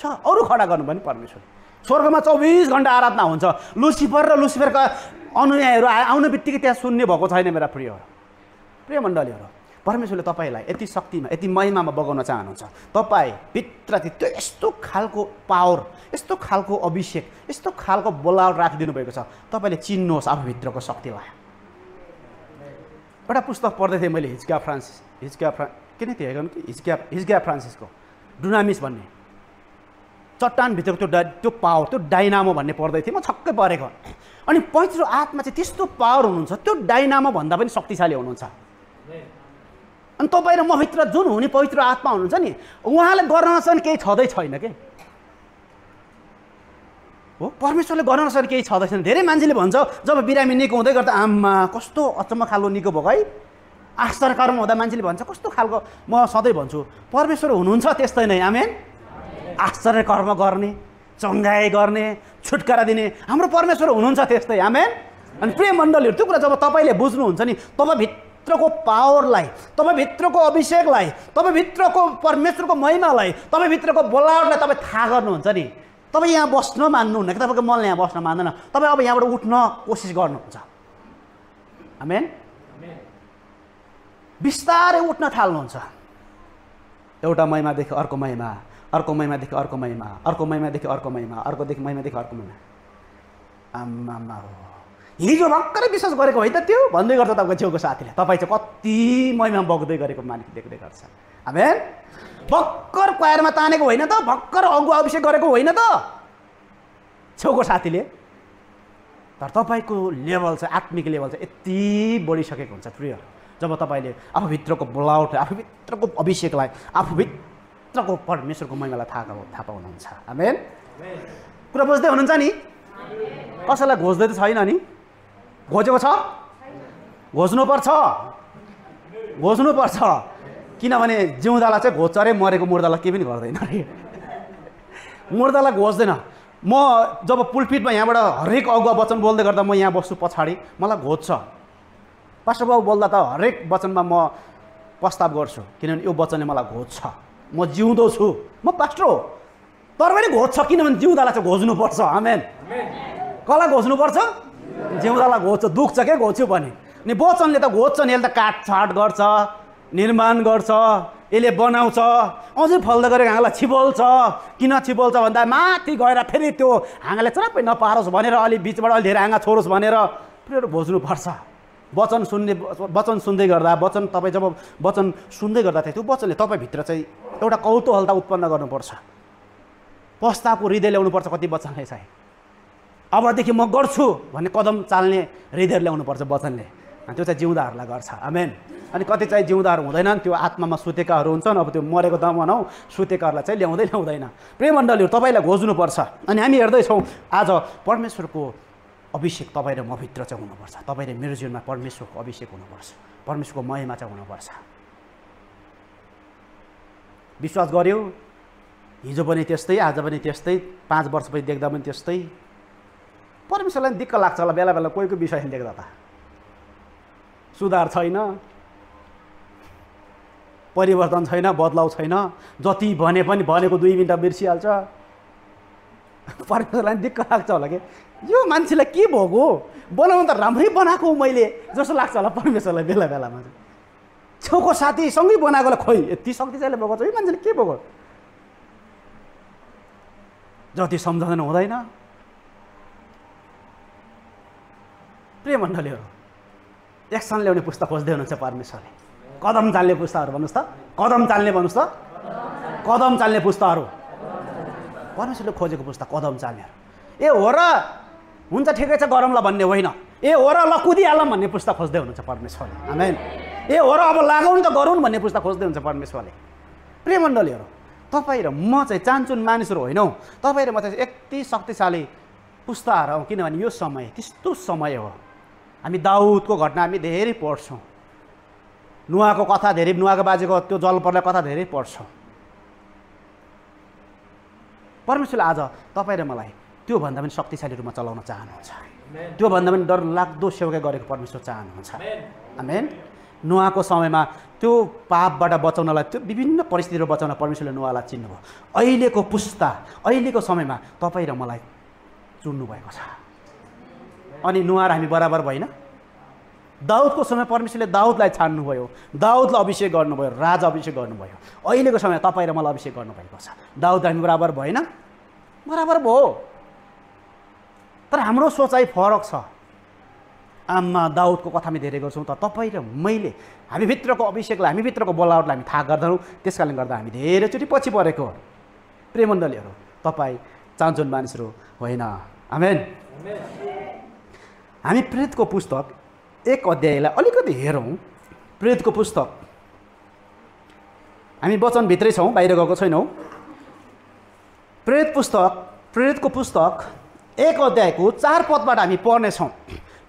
छ अरू खडा गर्नु पनि परमेश्वर स्वर्गमा चौबिस घन्टा आराधना हुन्छ लुसिफर र लुसिफरका अनुयायीहरू आउने बित्तिकै त्यहाँ सुन्ने भएको छैन मेरा प्रियहरू प्रिय मण्डलीहरू परमेश्वरले तपाईँलाई यति शक्तिमा यति महिमामा बगाउन चाहनुहुन्छ तपाईँ भित्र त्यो यस्तो खालको पावर यस्तो खालको अभिषेक यस्तो खालको बोलावट राखिदिनु भएको छ तपाईँले चिन्नुहोस् आफूभित्रको शक्तिलाई एउटा पुस्तक पढ्दै थिएँ मैले हिजका फ्रान्सिस हिजका फ्रा किन थियो हेर्नु कि हिजका हिजका फ्रान्सिसको डुनामिस भन्ने चट्टानभित्रको त्यो डा त्यो पावर त्यो डाइनामो भन्ने पर्दै थिएँ म छक्कै परेको अनि पवित्र आत्मा चाहिँ त्यस्तो पावर हुनुहुन्छ त्यो डाइनामो भन्दा पनि शक्तिशाली हुनुहुन्छ अनि तपाईँ र म भित्र जुन हुने पवित्र आत्मा हुनुहुन्छ नि उहाँले गर्न नसक्ने केही छँदै छैन के हो परमेश्वरले गर्न नसक्ने केही छँदैछ धेरै मान्छेले भन्छ जब बिरामी निको हुँदै गर्दा आम्मा कस्तो अचम्म खालको निको भयो है आश्चर्यकर्म हुँदा मान्छेले भन्छ कस्तो खालको म सधैँ भन्छु परमेश्वर हुनुहुन्छ त्यस्तै नै आमेन आश्चर्य कर्म गर्ने चङ्गाइ गर्ने छुटकारा दिने हाम्रो परमेश्वर हुनुहुन्छ त्यस्तै आमेन अनि प्रिय मण्डलीहरू त्यो कुरा जब तपाईँले बुझ्नुहुन्छ नि तपाईँभित्रको पावरलाई तपाईँभित्रको अभिषेकलाई तपाईँभित्रको परमेश्वरको महिमालाई तपाईँभित्रको बोलावटलाई तपाईँ थाहा गर्नुहुन्छ नि तपाईँ यहाँ बस्न मान्नुहुन्न कि तपाईँको मनले यहाँ बस्न मान्दैन तपाईँ अब यहाँबाट उठ्न कोसिस गर्नुहुन्छ आमेन बिस्तारै उठ्न थाल्नुहुन्छ एउटा महिमादेखि अर्को महिमा अर्को महिमादेखि अर्को महिमा अर्को महिमादेखि अर्को महिमा अर्कोदेखि महिमादेखि अर्को महिमा आम्मा हो हिजो भर्खरै विश्वास गरेको होइन त्यो भन्दै गर्छ तपाईँको छेउको साथीले तपाईँ चाहिँ कति महिमा बग्दै गरेको मालिक देख्दै गर्छ हामी भर्खर क्वायरमा तानेको होइन त भर्खर अगुवा अभिषेक गरेको होइन त छेउको साथीले तर तपाईँको लेभल चाहिँ आत्मिक लेभल चाहिँ यति बढिसकेको हुन्छ प्रिय जब तपाईँले आफूभित्रको बोलाउट आफूभित्रको अभिषेकलाई आफूभित्र मात्रको परमेश्वरको महिमालाई थाहा थाहा पाउनुहुन्छ आमेन कुरा बुझ्दै हुनुहुन्छ नि कसैलाई घोज्दै त छैन नि घोजेको छ घोज्नुपर्छ घोज्नुपर्छ किनभने जिउँदालाई चाहिँ घोज्छ अरे मरेको मुर्दालाई केही पनि गर्दैन अरे मुर्दालाई घोज्दैन म जब पुलपिटमा यहाँबाट हरेक अगुवा वचन बोल्दै गर्दा म यहाँ बस्छु पछाडि मलाई घोज्छ पास्टर बाबु बोल्दा त हरेक वचनमा म प्रस्ताव गर्छु किनभने यो वचनले मलाई घोज्छ म जिउँदो छु म पास्टर हो तर पनि घोज्छ किनभने जिउँदालाई चाहिँ घोज्नुपर्छ आमेन कसलाई घोज्नुपर्छ जिउँदालाई घोज्छ दुख्छ के घोज्छु भने अनि बोचनले त घोज्छ नि यसले त काटछाट गर्छ निर्माण गर्छ यसले बनाउँछ अझै फल्दै गरेको हाँगालाई छिबोल्छ किन छिबोल्छ भन्दा माथि गएर फेरि त्यो हाँगाले चरापै नपारोस् भनेर अलि बिचबाट अलि धेरै हाँगा छोडोस् भनेर फेरि भोज्नुपर्छ वचन सुन्ने वचन सुन्दै गर्दा वचन तपाईँ जब वचन सुन्दै गर्दा त्यो वचनले तपाईँभित्र चाहिँ एउटा कौतूहलता उत्पन्न गर्नुपर्छ पस्ताको हृदय ल्याउनुपर्छ कति वचनले चाहिँ अबदेखि म गर्छु भन्ने कदम चाल्ने हृदय ल्याउनुपर्छ वचनले त्यो चाहिँ जिउँदाहरूलाई गर्छ आमेन अनि कति चाहिँ जिउँदाहरू हुँदैनन् त्यो आत्मामा सुतेकाहरू हुन्छन् अब त्यो मरेको दमनौ सुतेकाहरूलाई चाहिँ ल्याउँदै ल्याउँदैन प्रेमण्डलीहरू तपाईँलाई घोज्नुपर्छ अनि हामी हेर्दैछौँ आज परमेश्वरको अभिषेक तपाईँ र मभित्र चाहिँ हुनुपर्छ तपाईँले मेरो जीवनमा परमेश्वरको अभिषेक हुनुपर्छ परमेश्वरको मयमा चाहिँ हुनुपर्छ विश्वास गऱ्यो हिजो पनि त्यस्तै आज पनि त्यस्तै पाँच वर्षपछि देख्दा पनि त्यस्तै परमेश्वरलाई दिक्क लाग्छ होला बेला बेला कोही कोही विषय देख्दा त सुधार छैन परिवर्तन छैन बदलाउ छैन जति भने पनि भनेको दुई मिनट बिर्सिहाल्छ <laughs> परमेश्वरलाई दिक्क लाग्छ होला कि यो मान्छेलाई के भएको बनाउनु त राम्रै बनाएको मैले जस्तो लाग्छ होला परमेश्वरलाई बेला बेलामा छेउको साथी सँगै बनाएकोलाई खोइ यति शक्तिशाली भएको छ यो मान्छेले के भएको जति सम्झाउनु हुँदैन प्रेम मण्डलीहरू एक्सन ल्याउने पुस्ता खोज्दै हुनुहुन्छ परमेश्वरले कदम चाल्ने पुस्ताहरू भन्नुहोस् त कदम चाल्ने भन्नुहोस् त कदम चाल्ने पुस्ताहरू परमेश्वरले खोजेको पुस्ता कदम चाल्नेहरू ए हो र हुन्छ ठिकै छ गरौँला भन्ने होइन ए हो र ल कुदिहालौँ भन्ने पुस्ता खोज्दै हुनुहुन्छ परमेश्वरले हामी ए हो र अब लागौँ त गरौँ भन्ने पुस्ता खोज्दै हुन्छ परमेश्वरले प्रेमण्डलीहरू मण्डलीहरू तपाईँ र म चाहिँ चान्चुन मानिसहरू होइनौ तपाईँ र म चाहिँ यति शक्तिशाली पुस्ताहरू आउँ किनभने यो समय त्यस्तो समय हो हामी दाउदको घटना हामी धेरै पढ्छौँ नुहाको कथा धेरै नुहाको बाजेको त्यो जल पर्ने कथा धेरै पढ्छौँ परमेश्वरले आज तपाईँ र मलाई त्योभन्दा पनि शक्तिशाली रूपमा चलाउन चाहनुहुन्छ त्योभन्दा पनि डरलाग्दो सेवा गरेको परमेश्वर चाहनुहुन्छ आमेन नुहाको समयमा त्यो पापबाट बचाउनलाई त्यो विभिन्न परिस्थितिहरू बचाउन परमेश्वरले नुवालाई चिन्नुभयो अहिलेको पुस्ता अहिलेको समयमा तपाईँ र मलाई चुन्नु भएको छ अनि नुहार हामी बराबर भएन दाउदको समय परमेश्वरले दाउदलाई छान्नुभयो दाउदलाई अभिषेक गर्नुभयो राजा अभिषेक गर्नुभयो अहिलेको समय तपाईँ र मलाई अभिषेक गर्नुभएको छ दाउद हामी बराबर भएन बराबर भयो तर हाम्रो सोचाइ फरक छ आमा दाउदको कथा धेरै गर्छौँ तर तपाईँ र मैले हामीभित्रको अभिषेकलाई हामीभित्रको बोलावटलाई हामी थाहा गर्दैनौँ त्यस कारणले गर्दा हामी धेरैचोटि पछि परेको प्रेमण्डलीहरू तपाईँ चान्चोन मानिसहरू होइन आमेन हामी प्रेतको पुस्तक एक अध्यायलाई अलिकति हेरौँ प्रेतको पुस्तक हामी वचनभित्रै छौँ बाहिर गएको छैनौँ प्रेत पुस्तक प्रेतको पुस्तक एक अध्यायको चार पदबाट हामी पढ्नेछौँ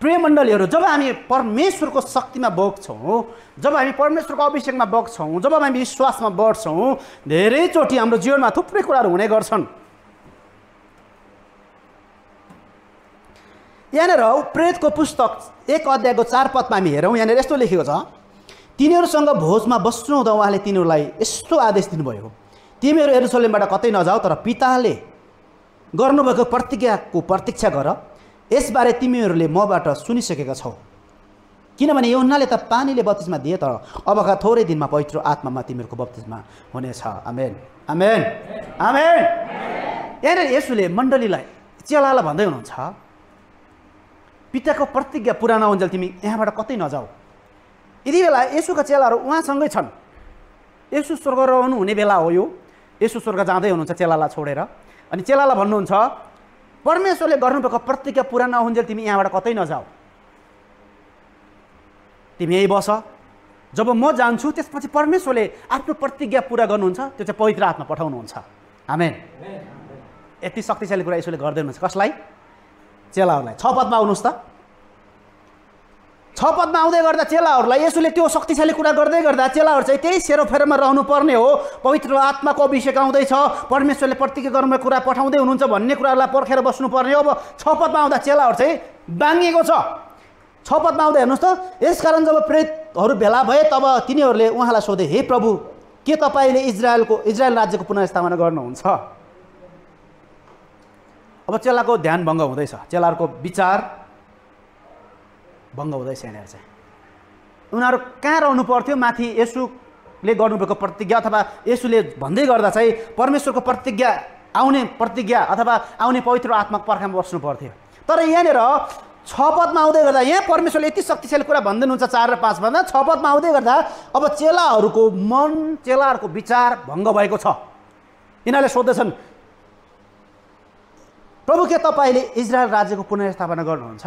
प्रिय मण्डलीहरू जब हामी परमेश्वरको शक्तिमा बग्छौँ जब हामी परमेश्वरको अभिषेकमा बग्छौँ जब हामी विश्वासमा बढ्छौँ धेरैचोटि हाम्रो जीवनमा थुप्रै कुराहरू हुने गर्छन् यहाँनिर प्रेतको पुस्तक एक अध्यायको चार पदमा हामी हेरौँ यहाँनिर यस्तो लेखेको छ तिनीहरूसँग भोजमा बस्नुहुँदा उहाँले तिनीहरूलाई यस्तो आदेश दिनुभयो तिमीहरू एरुसलेमबाट कतै नजाऊ तर पिताले गर्नुभएको प्रतिज्ञाको प्रतीक्षा गर यसबारे तिमीहरूले मबाट सुनिसकेका छौ किनभने यो हुनाले त पानीले बत्तिसमा दिए तर अबका थोरै दिनमा पवित्र आत्मामा तिमीहरूको बत्तिसमा हुनेछ आमेन आमेन आमेन यहाँनिर यसुले मण्डलीलाई चेलालाई भन्दै हुनुहुन्छ पिताको प्रतिज्ञा पुरा नहुन्जेल तिमी यहाँबाट कतै नजाऊ यति बेला यसुका चेलाहरू उहाँसँगै छन् यसु स्वर्ग रहनु हुने बेला हो यो यसु स्वर्ग जाँदै हुनुहुन्छ चेलालाई छोडेर अनि चेलालाई भन्नुहुन्छ परमेश्वरले गर्नुभएको प्रतिज्ञा पुरा नहुन्जेल तिमी यहाँबाट कतै नजाऊ तिमी यहीँ बस जब म जान्छु त्यसपछि परमेश्वरले आफ्नो प्रतिज्ञा पुरा गर्नुहुन्छ त्यो चाहिँ पवित्र आत्मा पठाउनुहुन्छ हामी यति शक्तिशाली कुरा यसोले गर्दै हुनुहुन्छ कसलाई चेलाहरूलाई छ पदमा आउनुहोस् त छ पदमा आउँदै गर्दा चेलाहरूलाई यसोले त्यो शक्तिशाली कुरा गर्दै गर्दा चेलाहरू चाहिँ त्यही सेरोफेरोमा रहनुपर्ने हो पवित्र आत्माको अभिषेक आउँदैछ परमेश्वरले प्रतिज्ञा गर्नु कुरा पठाउँदै हुनुहुन्छ भन्ने कुराहरूलाई पर्खेर बस्नुपर्ने हो अब छ पदमा आउँदा चेलाहरू चाहिँ बाङ्गिएको छ छ पदमा आउँदा हेर्नुहोस् त यसकारण जब प्रेतहरू भेला भए तब तिनीहरूले उहाँलाई सोधे हे प्रभु के तपाईँले इजरायलको इजरायल राज्यको पुनर्स्थापना गर्नुहुन्छ अब चेलाको ध्यान भङ्ग हुँदैछ चेलाहरूको विचार भङ्ग हुँदैछ यहाँनिर चाहिँ उनीहरू कहाँ रहनु पर्थ्यो माथि यसुले गर्नुभएको प्रतिज्ञा अथवा यसुले भन्दै गर्दा चाहिँ परमेश्वरको प्रतिज्ञा आउने प्रतिज्ञा अथवा आउने पवित्र आत्मा पर्खामा बस्नु पर्थ्यो तर यहाँनिर छ पदमा आउँदै गर्दा यहाँ परमेश्वरले यति शक्तिशाली कुरा भन्दै चार र पाँच भन्दा छ पदमा आउँदै गर्दा अब चेलाहरूको मन चेलाहरूको विचार भङ्ग भएको छ यिनीहरूले सोध्दैछन् प्रभु के तपाईँले इजरायल राज्यको पुनर्स्थापना गर्नुहुन्छ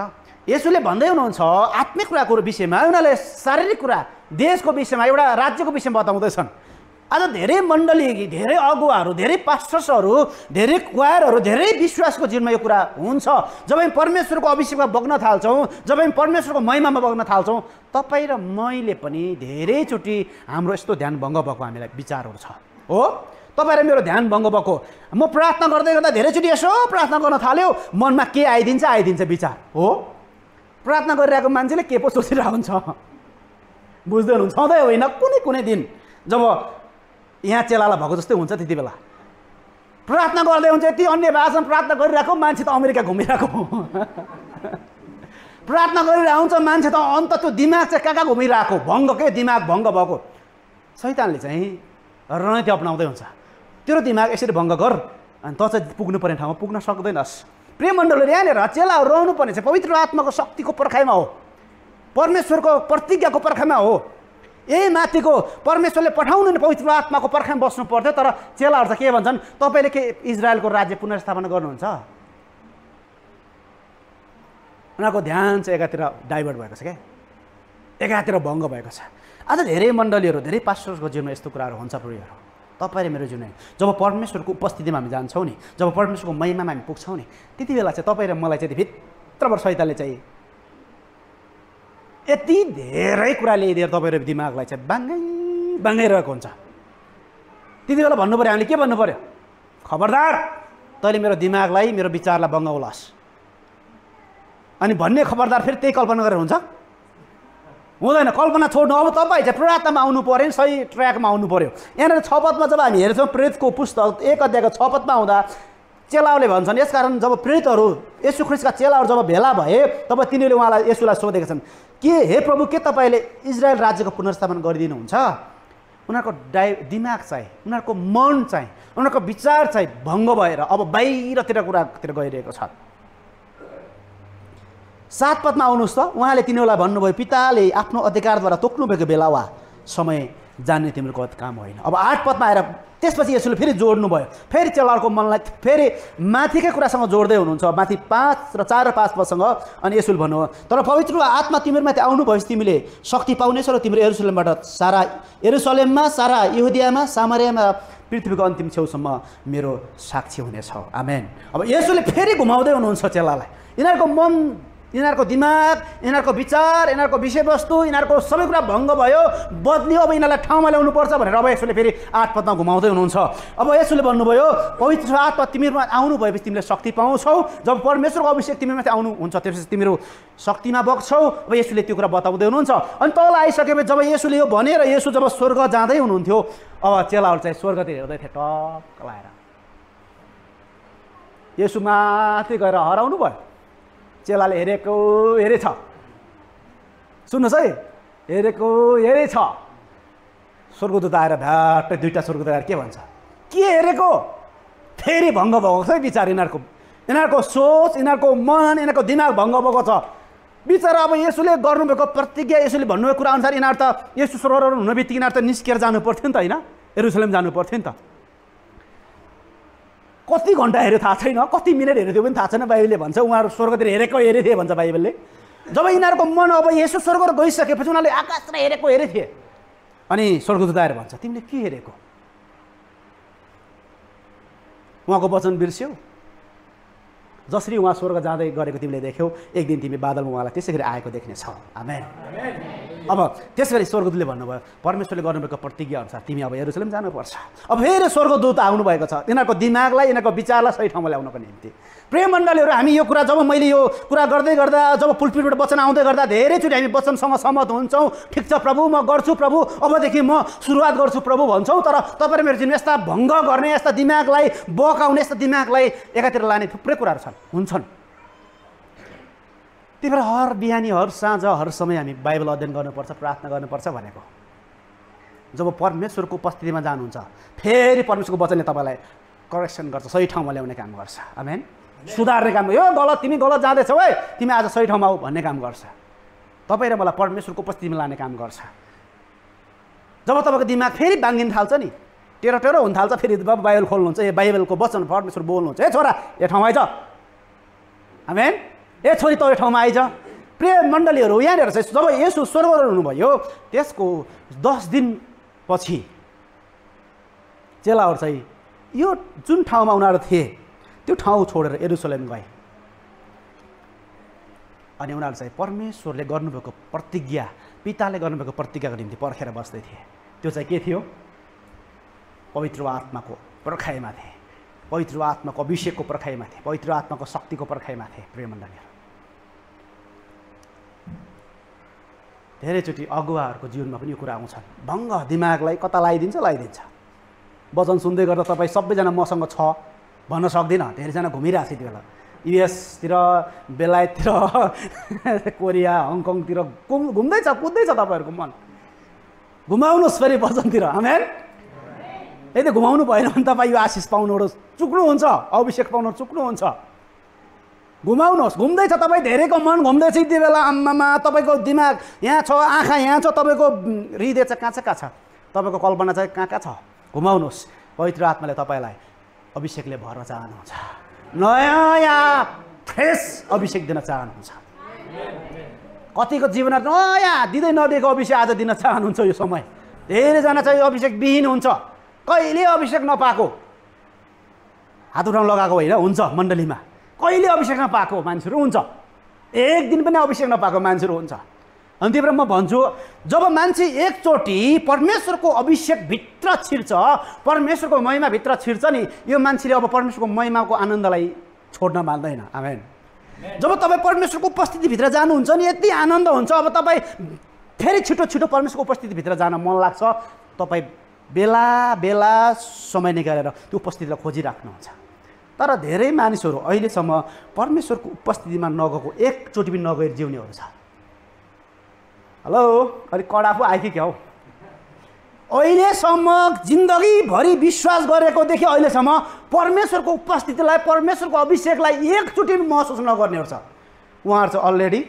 यसोले भन्दै हुनुहुन्छ आत्मिक कुराको विषयमा उनीहरूले शारीरिक कुरा देशको विषयमा एउटा राज्यको विषयमा बताउँदैछन् आज धेरै मण्डली धेरै अगुवाहरू धेरै पास्टर्सहरू धेरै क्वायरहरू धेरै विश्वासको जीवनमा यो कुरा हुन्छ जब हामी परमेश्वरको अभिषेकमा बग्न थाल्छौँ जब हामी परमेश्वरको महिमामा बग्न थाल्छौँ तपाईँ र मैले पनि धेरैचोटि हाम्रो यस्तो ध्यान भङ्ग भएको हामीलाई विचारहरू छ हो तपाईँ र मेरो ध्यान भङ्ग भएको म प्रार्थना गर्दै गर्दा धेरैचोटि यसो प्रार्थना गर्न थाल्यो मनमा के आइदिन्छ आइदिन्छ विचार हो प्रार्थना गरिरहेको मान्छेले के पो सोचिरहेको हुन्छ बुझ्दै हुनुहुन्छ सधैँ होइन कुनै कुनै दिन जब यहाँ चेलाला भएको जस्तै हुन्छ त्यति बेला प्रार्थना गर्दै हुन्छ यति अन्य भाषामा प्रार्थना गरिरहेको मान्छे त अमेरिका घुमिरहेको प्रार्थना गरिरहेको हुन्छ मान्छे त अन्त त्यो दिमाग चाहिँ कहाँ कहाँ घुमिरहेको भङ्ग के दिमाग भङ्ग भएको सैतानले चाहिँ रणनीति अप्नाउँदै हुन्छ तेरो दिमाग यसरी भङ्ग गर अनि त चाहिँ पुग्नु पर्ने ठाउँमा पुग्न सक्दैनस् प्रेमण्डलहरू यहाँनिर चेलाहरू रहनुपर्ने चाहिँ पवित्र आत्माको शक्तिको पर्खाइमा हो परमेश्वरको प्रतिज्ञाको पर्खाइमा हो यही माथिको परमेश्वरले पठाउनु नि पवित्र आत्माको पर्खाइमा बस्नु पर्थ्यो तर चेलाहरू त के भन्छन् तपाईँले के इजरायलको राज्य पुनर्स्थापना गर्नुहुन्छ उनीहरूको ध्यान चाहिँ एकातिर डाइभर्ट भएको छ क्या एकातिर भङ्ग भएको छ आज धेरै मण्डलीहरू धेरै पास्टर्सको जीवनमा यस्तो कुराहरू हुन्छ प्रियहरू तपाईँ र मेरो जुन जब परमेश्वरको उपस्थितिमा हामी जान्छौँ नि जब परमेश्वरको महिमामा हामी पुग्छौँ नि त्यति बेला चाहिँ तपाईँ र मलाई चाहिँ भित्रबाट सैताले चाहिँ यति धेरै कुरा ल्याइदिएर तपाईँहरू दिमागलाई चाहिँ बाङ्गै बाङ्गाइरहेको हुन्छ त्यति बेला भन्नु पऱ्यो हामीले के भन्नु पऱ्यो खबरदार तैँले मेरो दिमागलाई मेरो विचारलाई बङ्गाउलास् अनि भन्ने खबरदार फेरि त्यही कल्पना गरेर हुन्छ हुँदैन कल्पना छोड्नु अब तपाईँ चाहिँ प्रार्थनामा आउनु पऱ्यो नि सही ट्र्याकमा आउनु पऱ्यो यहाँनिर छपतमा जब हामी हेर्छौँ प्रेतको पुस्तक एक अध्यायको छपतमा हुँदा चेलाहरूले भन्छन् यसकारण जब प्रेतहरू यसु ख्रिस्टका चेलाहरू जब भेला भए तब तिनीहरूले उहाँलाई यसुलाई सोधेका छन् के हे प्रभु के तपाईँले इजरायल राज्यको पुनर्स्थापन गरिदिनुहुन्छ उनीहरूको डाइ दिमाग चाहिँ उनीहरूको मन चाहिँ उनीहरूको विचार चाहिँ भङ्ग भएर अब बाहिरतिर कुरातिर गइरहेको छ सात पदमा आउनुहोस् त उहाँले तिनीहरूलाई भन्नुभयो पिताले आफ्नो अधिकारद्वारा तोक्नुभएको बेला वा समय जान्ने तिम्रो काम होइन अब आठ पदमा आएर त्यसपछि यसोले फेरि जोड्नुभयो फेरि चेलाहरूको मनलाई फेरि माथिकै कुरासँग जोड्दै हुनुहुन्छ माथि पाँच र चार र पाँच पदसँग अनि यसुल भन्नुभयो तर पवित्र आत्मा तिमीहरूमाथि भएपछि तिमीले शक्ति पाउनेछौ र तिम्रो एरुसलेमबाट सारा एरुसलेममा सारा यहुदियामा सामरियामा पृथ्वीको अन्तिम छेउसम्म मेरो साक्षी हुनेछ आमेन अब यसोले फेरि घुमाउँदै हुनुहुन्छ चेलालाई यिनीहरूको मन यिनीहरूको दिमाग यिनीहरूको विचार यिनीहरूको विषयवस्तु यिनीहरूको सबै कुरा भङ्ग भयो बद्लियो अब यिनीहरूलाई ठाउँमा ल्याउनु पर्छ भनेर अब यसोले फेरि आठ पदमा घुमाउँदै हुनुहुन्छ अब यसोले भन्नुभयो पवित्र आत्मा तिमीहरूमा आउनु भएपछि तिमीले शक्ति पाउँछौ जब परमेश्वरको अभिषेक तिमीमाथि आउनुहुन्छ त्यसपछि तिमीहरू शक्तिमा बग्छौ अब यसुले त्यो कुरा बताउँदै हुनुहुन्छ अनि तल आइसकेपछि जब यसुले यो भनेर यसो जब स्वर्ग जाँदै हुनुहुन्थ्यो अब चेलाहरू चाहिँ स्वर्गतिर हेर्दै थिए टक्क लाएर यसु माथि गएर हराउनु भयो चेलाले हेरेको हेरे छ सुन्नुहोस् है हेरेको हेरे हेरेछ स्वर्गदूत आएर भ्याट्टै दुइटा स्वर्गदूत आएर के भन्छ के हेरेको फेरि भङ्ग भएको छ है विचार यिनीहरूको यिनीहरूको सोच यिनीहरूको मन यिनीहरूको दिमाग भङ्ग भएको छ बिचरा अब यसोले गर्नुभएको प्रतिज्ञा यसोले भन्नुभएको कुरा अनुसार यिनीहरू त यसो स्वर हुने बित्तिकै यिनीहरू त निस्किएर जानु पर्थ्यो नि त होइन एरुसलेम जानु पर्थ्यो नि त कति घन्टा हेऱ्यो थाहा छैन कति मिनट हेऱ्यो त्यो पनि थाहा छैन बाइबलले भन्छ उहाँहरू स्वर्गतिर हेरेको हेरेको भन्छ बाइबलले जब यिनीहरूको मन अब यसो स्वर्ग गइसकेपछि उनीहरूले आकाशमा हेरेको हेरे थिए अनि स्वर्गदूत आएर भन्छ तिमीले के हेरेको उहाँको वचन बिर्स्यौ जसरी उहाँ स्वर्ग जाँदै गरेको तिमीले देख्यौ एक दिन तिमी बादलमा उहाँलाई त्यसै गरी आएको देख्नेछ आमेन अब गरी स्वर्गदूतले भन्नुभयो परमेश्वरले गर्नुभएको प्रतिज्ञा अनुसार तिमी अब हेरुसलम जानुपर्छ अब फेरि स्वर्गदूत आउनुभएको छ यिनीहरूको दिमागलाई यिनीहरूको विचारलाई सही ठाउँमा ल्याउनको निम्ति प्रेम मण्डलीहरू हामी यो कुरा जब मैले यो कुरा गर्दै गर्दा जब पुलपिटबाट वचन आउँदै गर्दा धेरैचोटि हामी वचनसँग सहमत हुन्छौँ ठिक छ प्रभु म गर्छु प्रभु अबदेखि म सुरुवात गर्छु प्रभु भन्छौँ तर तपाईँ मेरो जुन यस्ता भङ्ग गर्ने यस्ता दिमागलाई बकाउने यस्ता दिमागलाई एकातिर लाने थुप्रै कुराहरू छन् हुन्छन् त्यही भएर हर बिहानी हर साँझ हर समय हामी बाइबल अध्ययन गर्नुपर्छ प्रार्थना गर्नुपर्छ भनेको जब परमेश्वरको उपस्थितिमा जानुहुन्छ फेरि परमेश्वरको वचनले तपाईँलाई करेक्सन गर्छ सही ठाउँमा ल्याउने काम गर्छ आमेन सुधार्ने काम यो गलत तिमी गलत जाँदैछौ है तिमी आज सही ठाउँमा आऊ भन्ने काम गर्छ तपाईँ र मलाई परमेश्वरको उपस्थितिमा लाने काम गर्छ जब तपाईँको दिमाग फेरि बाँधिन थाल्छ नि टेरो टेरो हुन थाल्छ फेरि बाइबल खोल्नुहुन्छ ए बाइबलको वचन परमेश्वर बोल्नुहुन्छ ए छोरा ए ठाउँ आइज आमेन ए छोरी तपाईँ ठाउँमा आइज प्रिय मण्डलीहरू यहाँनिर चाहिँ जब यसो स्वर्गहरू हुनुभयो त्यसको दस दिनपछि चेलाहरू चाहिँ यो जुन ठाउँमा उनीहरू थिए त्यो ठाउँ छोडेर एरुसलेम गए अनि उनीहरू चाहिँ परमेश्वरले गर्नुभएको प्रतिज्ञा पिताले गर्नुभएको प्रतिज्ञाको निम्ति पर्खेर बस्दै थिए त्यो चाहिँ के थियो पवित्र आत्माको पर्खाइमा थिए पवित्र आत्माको अभिषेकको पर्खाइमा थिए पवित्र आत्माको शक्तिको पर्खाइमा थिए प्रेमण्डलीहरू धेरैचोटि अगुवाहरूको जीवनमा पनि यो कुरा आउँछ भङ्ग दिमागलाई कता लगाइदिन्छ लगाइदिन्छ वचन सुन्दै गर्दा तपाईँ सबैजना मसँग छ भन्न सक्दिनँ धेरैजना घुमिरहेको छ त्यति बेला युएसतिर बेलायततिर <laughs> कोरिया हङकङतिर घुम घुम्दैछ कुद्दैछ तपाईँहरूको मन घुमाउनुहोस् फेरि वचनतिर आमेन यदि घुमाउनु भएन भने तपाईँ यो आशिष पाउनुहोस् चुक्नुहुन्छ अभिषेक पाउनु चुक्नुहुन्छ घुमाउनुहोस् घुम्दैछ तपाईँ धेरैको मन घुम्दैछ यति बेला आम्मामा तपाईँको दिमाग यहाँ छ आँखा यहाँ छ तपाईँको हृदय चाहिँ कहाँ छ कहाँ छ तपाईँको कल्पना चाहिँ कहाँ कहाँ छ घुमाउनुहोस् पवित्र आत्माले तपाईँलाई अभिषेकले भर्न चाहनुहुन्छ नयाँ या फ्रेस अभिषेक दिन चाहनुहुन्छ कतिको जीवन नयाँ दिँदै नदिएको अभिषेक आज दिन चाहनुहुन्छ यो समय धेरैजना चाहिँ अभिषेक विहीन हुन्छ कहिले अभिषेक नपाएको हात उठाउनु लगाएको होइन हुन्छ मण्डलीमा कहिले अभिषेक नपाएको मान्छेहरू हुन्छ एक दिन पनि अभिषेक नपाएको मान्छेहरू हुन्छ अनि त्यही भएर म भन्छु जब मान्छे एकचोटि परमेश्वरको अभिषेकभित्र छिर्छ परमेश्वरको महिमाभित्र छिर्छ नि यो मान्छेले अब परमेश्वरको महिमाको आनन्दलाई छोड्न मान्दैन आमेन जब तपाईँ परमेश्वरको उपस्थितिभित्र जानुहुन्छ नि यति आनन्द हुन्छ अब तपाईँ फेरि छिटो छिटो परमेश्वरको उपस्थितिभित्र जान मन लाग्छ तपाईँ बेला बेला समय निकालेर त्यो उपस्थितिलाई खोजिराख्नुहुन्छ तर धेरै मानिसहरू अहिलेसम्म परमेश्वरको उपस्थितिमा नगएको एकचोटि पनि नगएर जिउनेहरू छ हेलो अलिक कडा पो आयो कि क्या हौ अहिलेसम्म जिन्दगीभरि विश्वास गरेको गरेकोदेखि अहिलेसम्म परमेश्वरको उपस्थितिलाई परमेश्वरको अभिषेकलाई एकचोटि पनि महसुस नगर्नेहरू छ उहाँहरू चाहिँ अलरेडी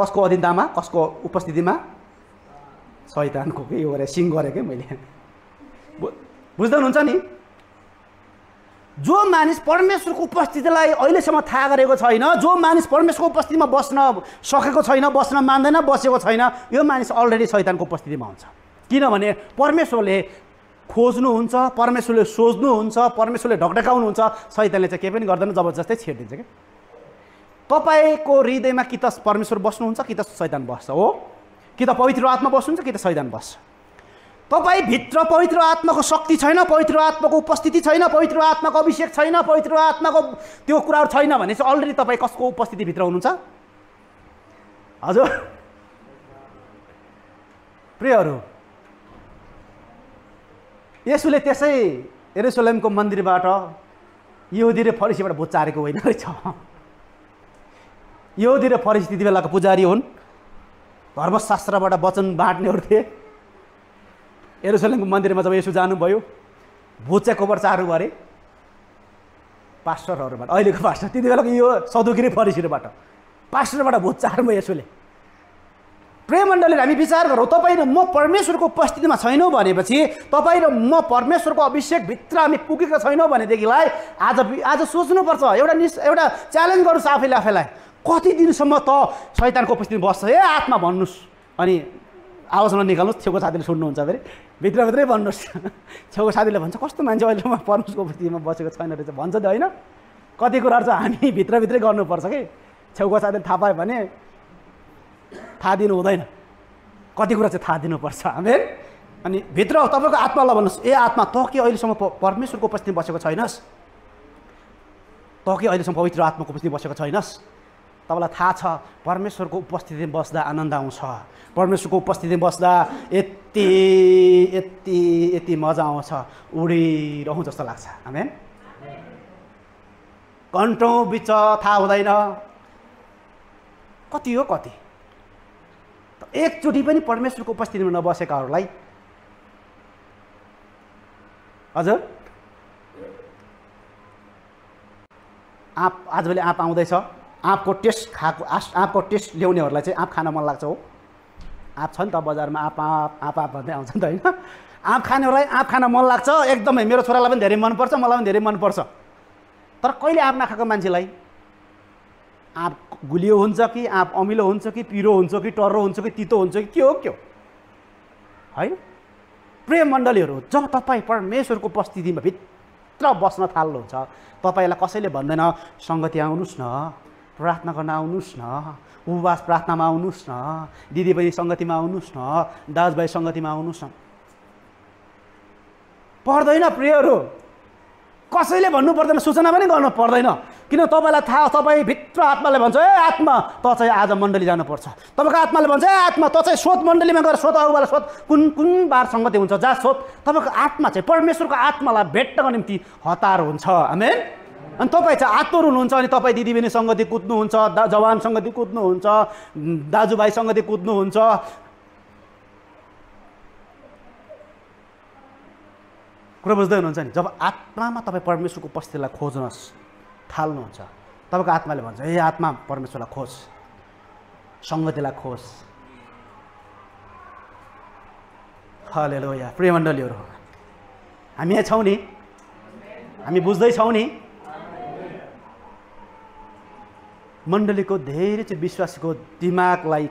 कसको अधीनतामा कसको उपस्थितिमा सैतानको के हो सिङ गरेँ क्या मैले बुझ्दै हुन्छ नि जो मानिस परमेश्वरको उपस्थितिलाई अहिलेसम्म थाहा गरेको छैन जो मानिस परमेश्वरको उपस्थितिमा बस्न सकेको छैन बस्न मान्दैन बसेको छैन यो मानिस अलरेडी शैतानको उपस्थितिमा हुन्छ किनभने परमेश्वरले खोज्नुहुन्छ परमेश्वरले सोच्नुहुन्छ परमेश्वरले ढकढकाउनुहुन्छ शैतानले चाहिँ केही पनि गर्दैन जबरजस्तै छेडिदिन्छ क्या तपाईँको हृदयमा कि त परमेश्वर बस्नुहुन्छ कि त शैतान बस्छ हो कि त पवित्र आत्मा बस्नुहुन्छ कि त सैतान बस्छ तपाईँभित्र पवित्र आत्माको शक्ति छैन पवित्र आत्माको उपस्थिति छैन पवित्र आत्माको अभिषेक छैन पवित्र आत्माको त्यो कुराहरू छैन भने चाहिँ अलरेडी तपाईँ कसको उपस्थितिभित्र हुनुहुन्छ हजुर प्रियहरू यसुले त्यसै एरोसोलेमको मन्दिरबाट यहुदी र फरिसीबाट भुत होइन रहेछ यहुदी र फरिसी त्यति बेलाको पुजारी हुन् धर्मशास्त्रबाट वचन बाँड्नेहरू थिए एरोसलिङको मन्दिरमा जब यसो जानुभयो भुच्याको कोबर गरे पास्टरहरूबाट अहिलेको पास्टर त्यति बेलाको यो सदुगिरी फरिसिरबाट पास्टरबाट भुच्चाहरूमा यसोले प्रेम मण्डलले हामी विचार गरौँ तपाईँ र म परमेश्वरको उपस्थितिमा छैनौँ भनेपछि तपाईँ र म परमेश्वरको अभिषेकभित्र हामी पुगेका छैनौँ भनेदेखिलाई आज आज सोच्नुपर्छ एउटा निस् एउटा च्यालेन्ज गर्नुहोस् आफैले आफैलाई कति दिनसम्म त शैतानको उपस्थिति बस्छ ए आत्मा भन्नुहोस् अनि आवाजमा निकाल्नुहोस् छेउको साथीले सुन्नुहुन्छ फेरि भित्रै भन्नुहोस् <laughs> छेउको साथीले भन्छ कस्तो मान्छे अहिलेसम्म परमेशको उपस्थितिमा बसेको छैन रहेछ भन्छ नि होइन कति कुराहरू चाहिँ हामी <laughs> भित्रभित्रै गर्नुपर्छ कि छेउको साथीले थाहा पायो भने थाहा दिनु हुँदैन कति कुरा चाहिँ थाहा दिनुपर्छ हामी अनि भित्र तपाईँको आत्मालाई भन्नुहोस् ए आत्मा त के अहिलेसम्म परमेश्वरको उपस्थिति बसेको छैनस् त के अहिलेसम्म पवित्र आत्माको उपस्थिति बसेको छैनस् तपाईँलाई थाहा छ परमेश्वरको उपस्थितिमा बस्दा आनन्द आउँछ परमेश्वरको उपस्थितिमा बस्दा यति यति यति मजा आउँछ उडिरहँ जस्तो लाग्छ हामी घन्टौँ बिच थाहा हुँदैन कति हो कति एकचोटि पनि परमेश्वरको उपस्थितिमा नबसेकाहरूलाई हजुर आँप आजभोलि आँप आउँदैछ आँपको टेस्ट खाएको आस आँपको टेस्ट ल्याउनेहरूलाई चाहिँ आँप खान मन लाग्छ हो आँप छ नि त बजारमा आँप आँप आँप आँप भन्दै आउँछ नि त होइन आँप खानेहरूलाई आँप खान मन लाग्छ एकदमै मेरो छोरालाई पनि धेरै मनपर्छ मलाई पनि धेरै मनपर्छ तर कहिले आँप नखाएको मान्छेलाई आँप गुलियो हुन्छ कि आँप अमिलो हुन्छ कि पिरो हुन्छ कि टर्रो हुन्छ कि तितो हुन्छ कि के हो के हो है प्रेम मण्डलीहरू जब तपाईँ परमेश्वरको उपस्थितिमा भित्र बस्न थाल्नुहुन्छ तपाईँलाई कसैले भन्दैन सङ्गति आउनुहोस् न प्रार्थना गर्न आउनुहोस् न उपवास प्रार्थनामा आउनुहोस् न दिदीबहिनी सङ्गतिमा आउनुहोस् न दाजुभाइ सङ्गतिमा आउनुहोस् न पर्दैन प्रियहरू कसैले भन्नु पर्दैन सूचना पनि गर्नु पर्दैन किन तपाईँलाई थाहा भित्र आत्माले भन्छ ए आत्मा त चाहिँ आज मण्डली जानुपर्छ तपाईँको आत्माले भन्छ ए आत्मा त चाहिँ सोध मण्डलीमा गएर सोध अरूवाला सोध कुन कुन बार सङ्गति हुन्छ जहाँ सोध तपाईँको आत्मा चाहिँ परमेश्वरको आत्मालाई भेट्नको निम्ति हतार हुन्छ हामी अनि तपाईँ चाहिँ आत्तर हुनुहुन्छ अनि तपाईँ दिदीबहिनी सङ्गति कुद्नुहुन्छ दा जवान सङ्गति कुद्नुहुन्छ दाजुभाइ सङ्गति कुद्नुहुन्छ कुरा बुझ्दै हुनुहुन्छ नि जब आत्मामा तपाईँ परमेश्वरको उपस्थितिलाई खोज्नुहोस् थाल्नुहुन्छ तपाईँको आत्माले भन्छ ए आत्मा परमेश्वरलाई खोज सङ्गतिलाई खोज हले या प्रिय हामी यहाँ छौँ नि हामी बुझ्दैछौँ नि मण्डलीको धेरै चाहिँ विश्वासीको दिमागलाई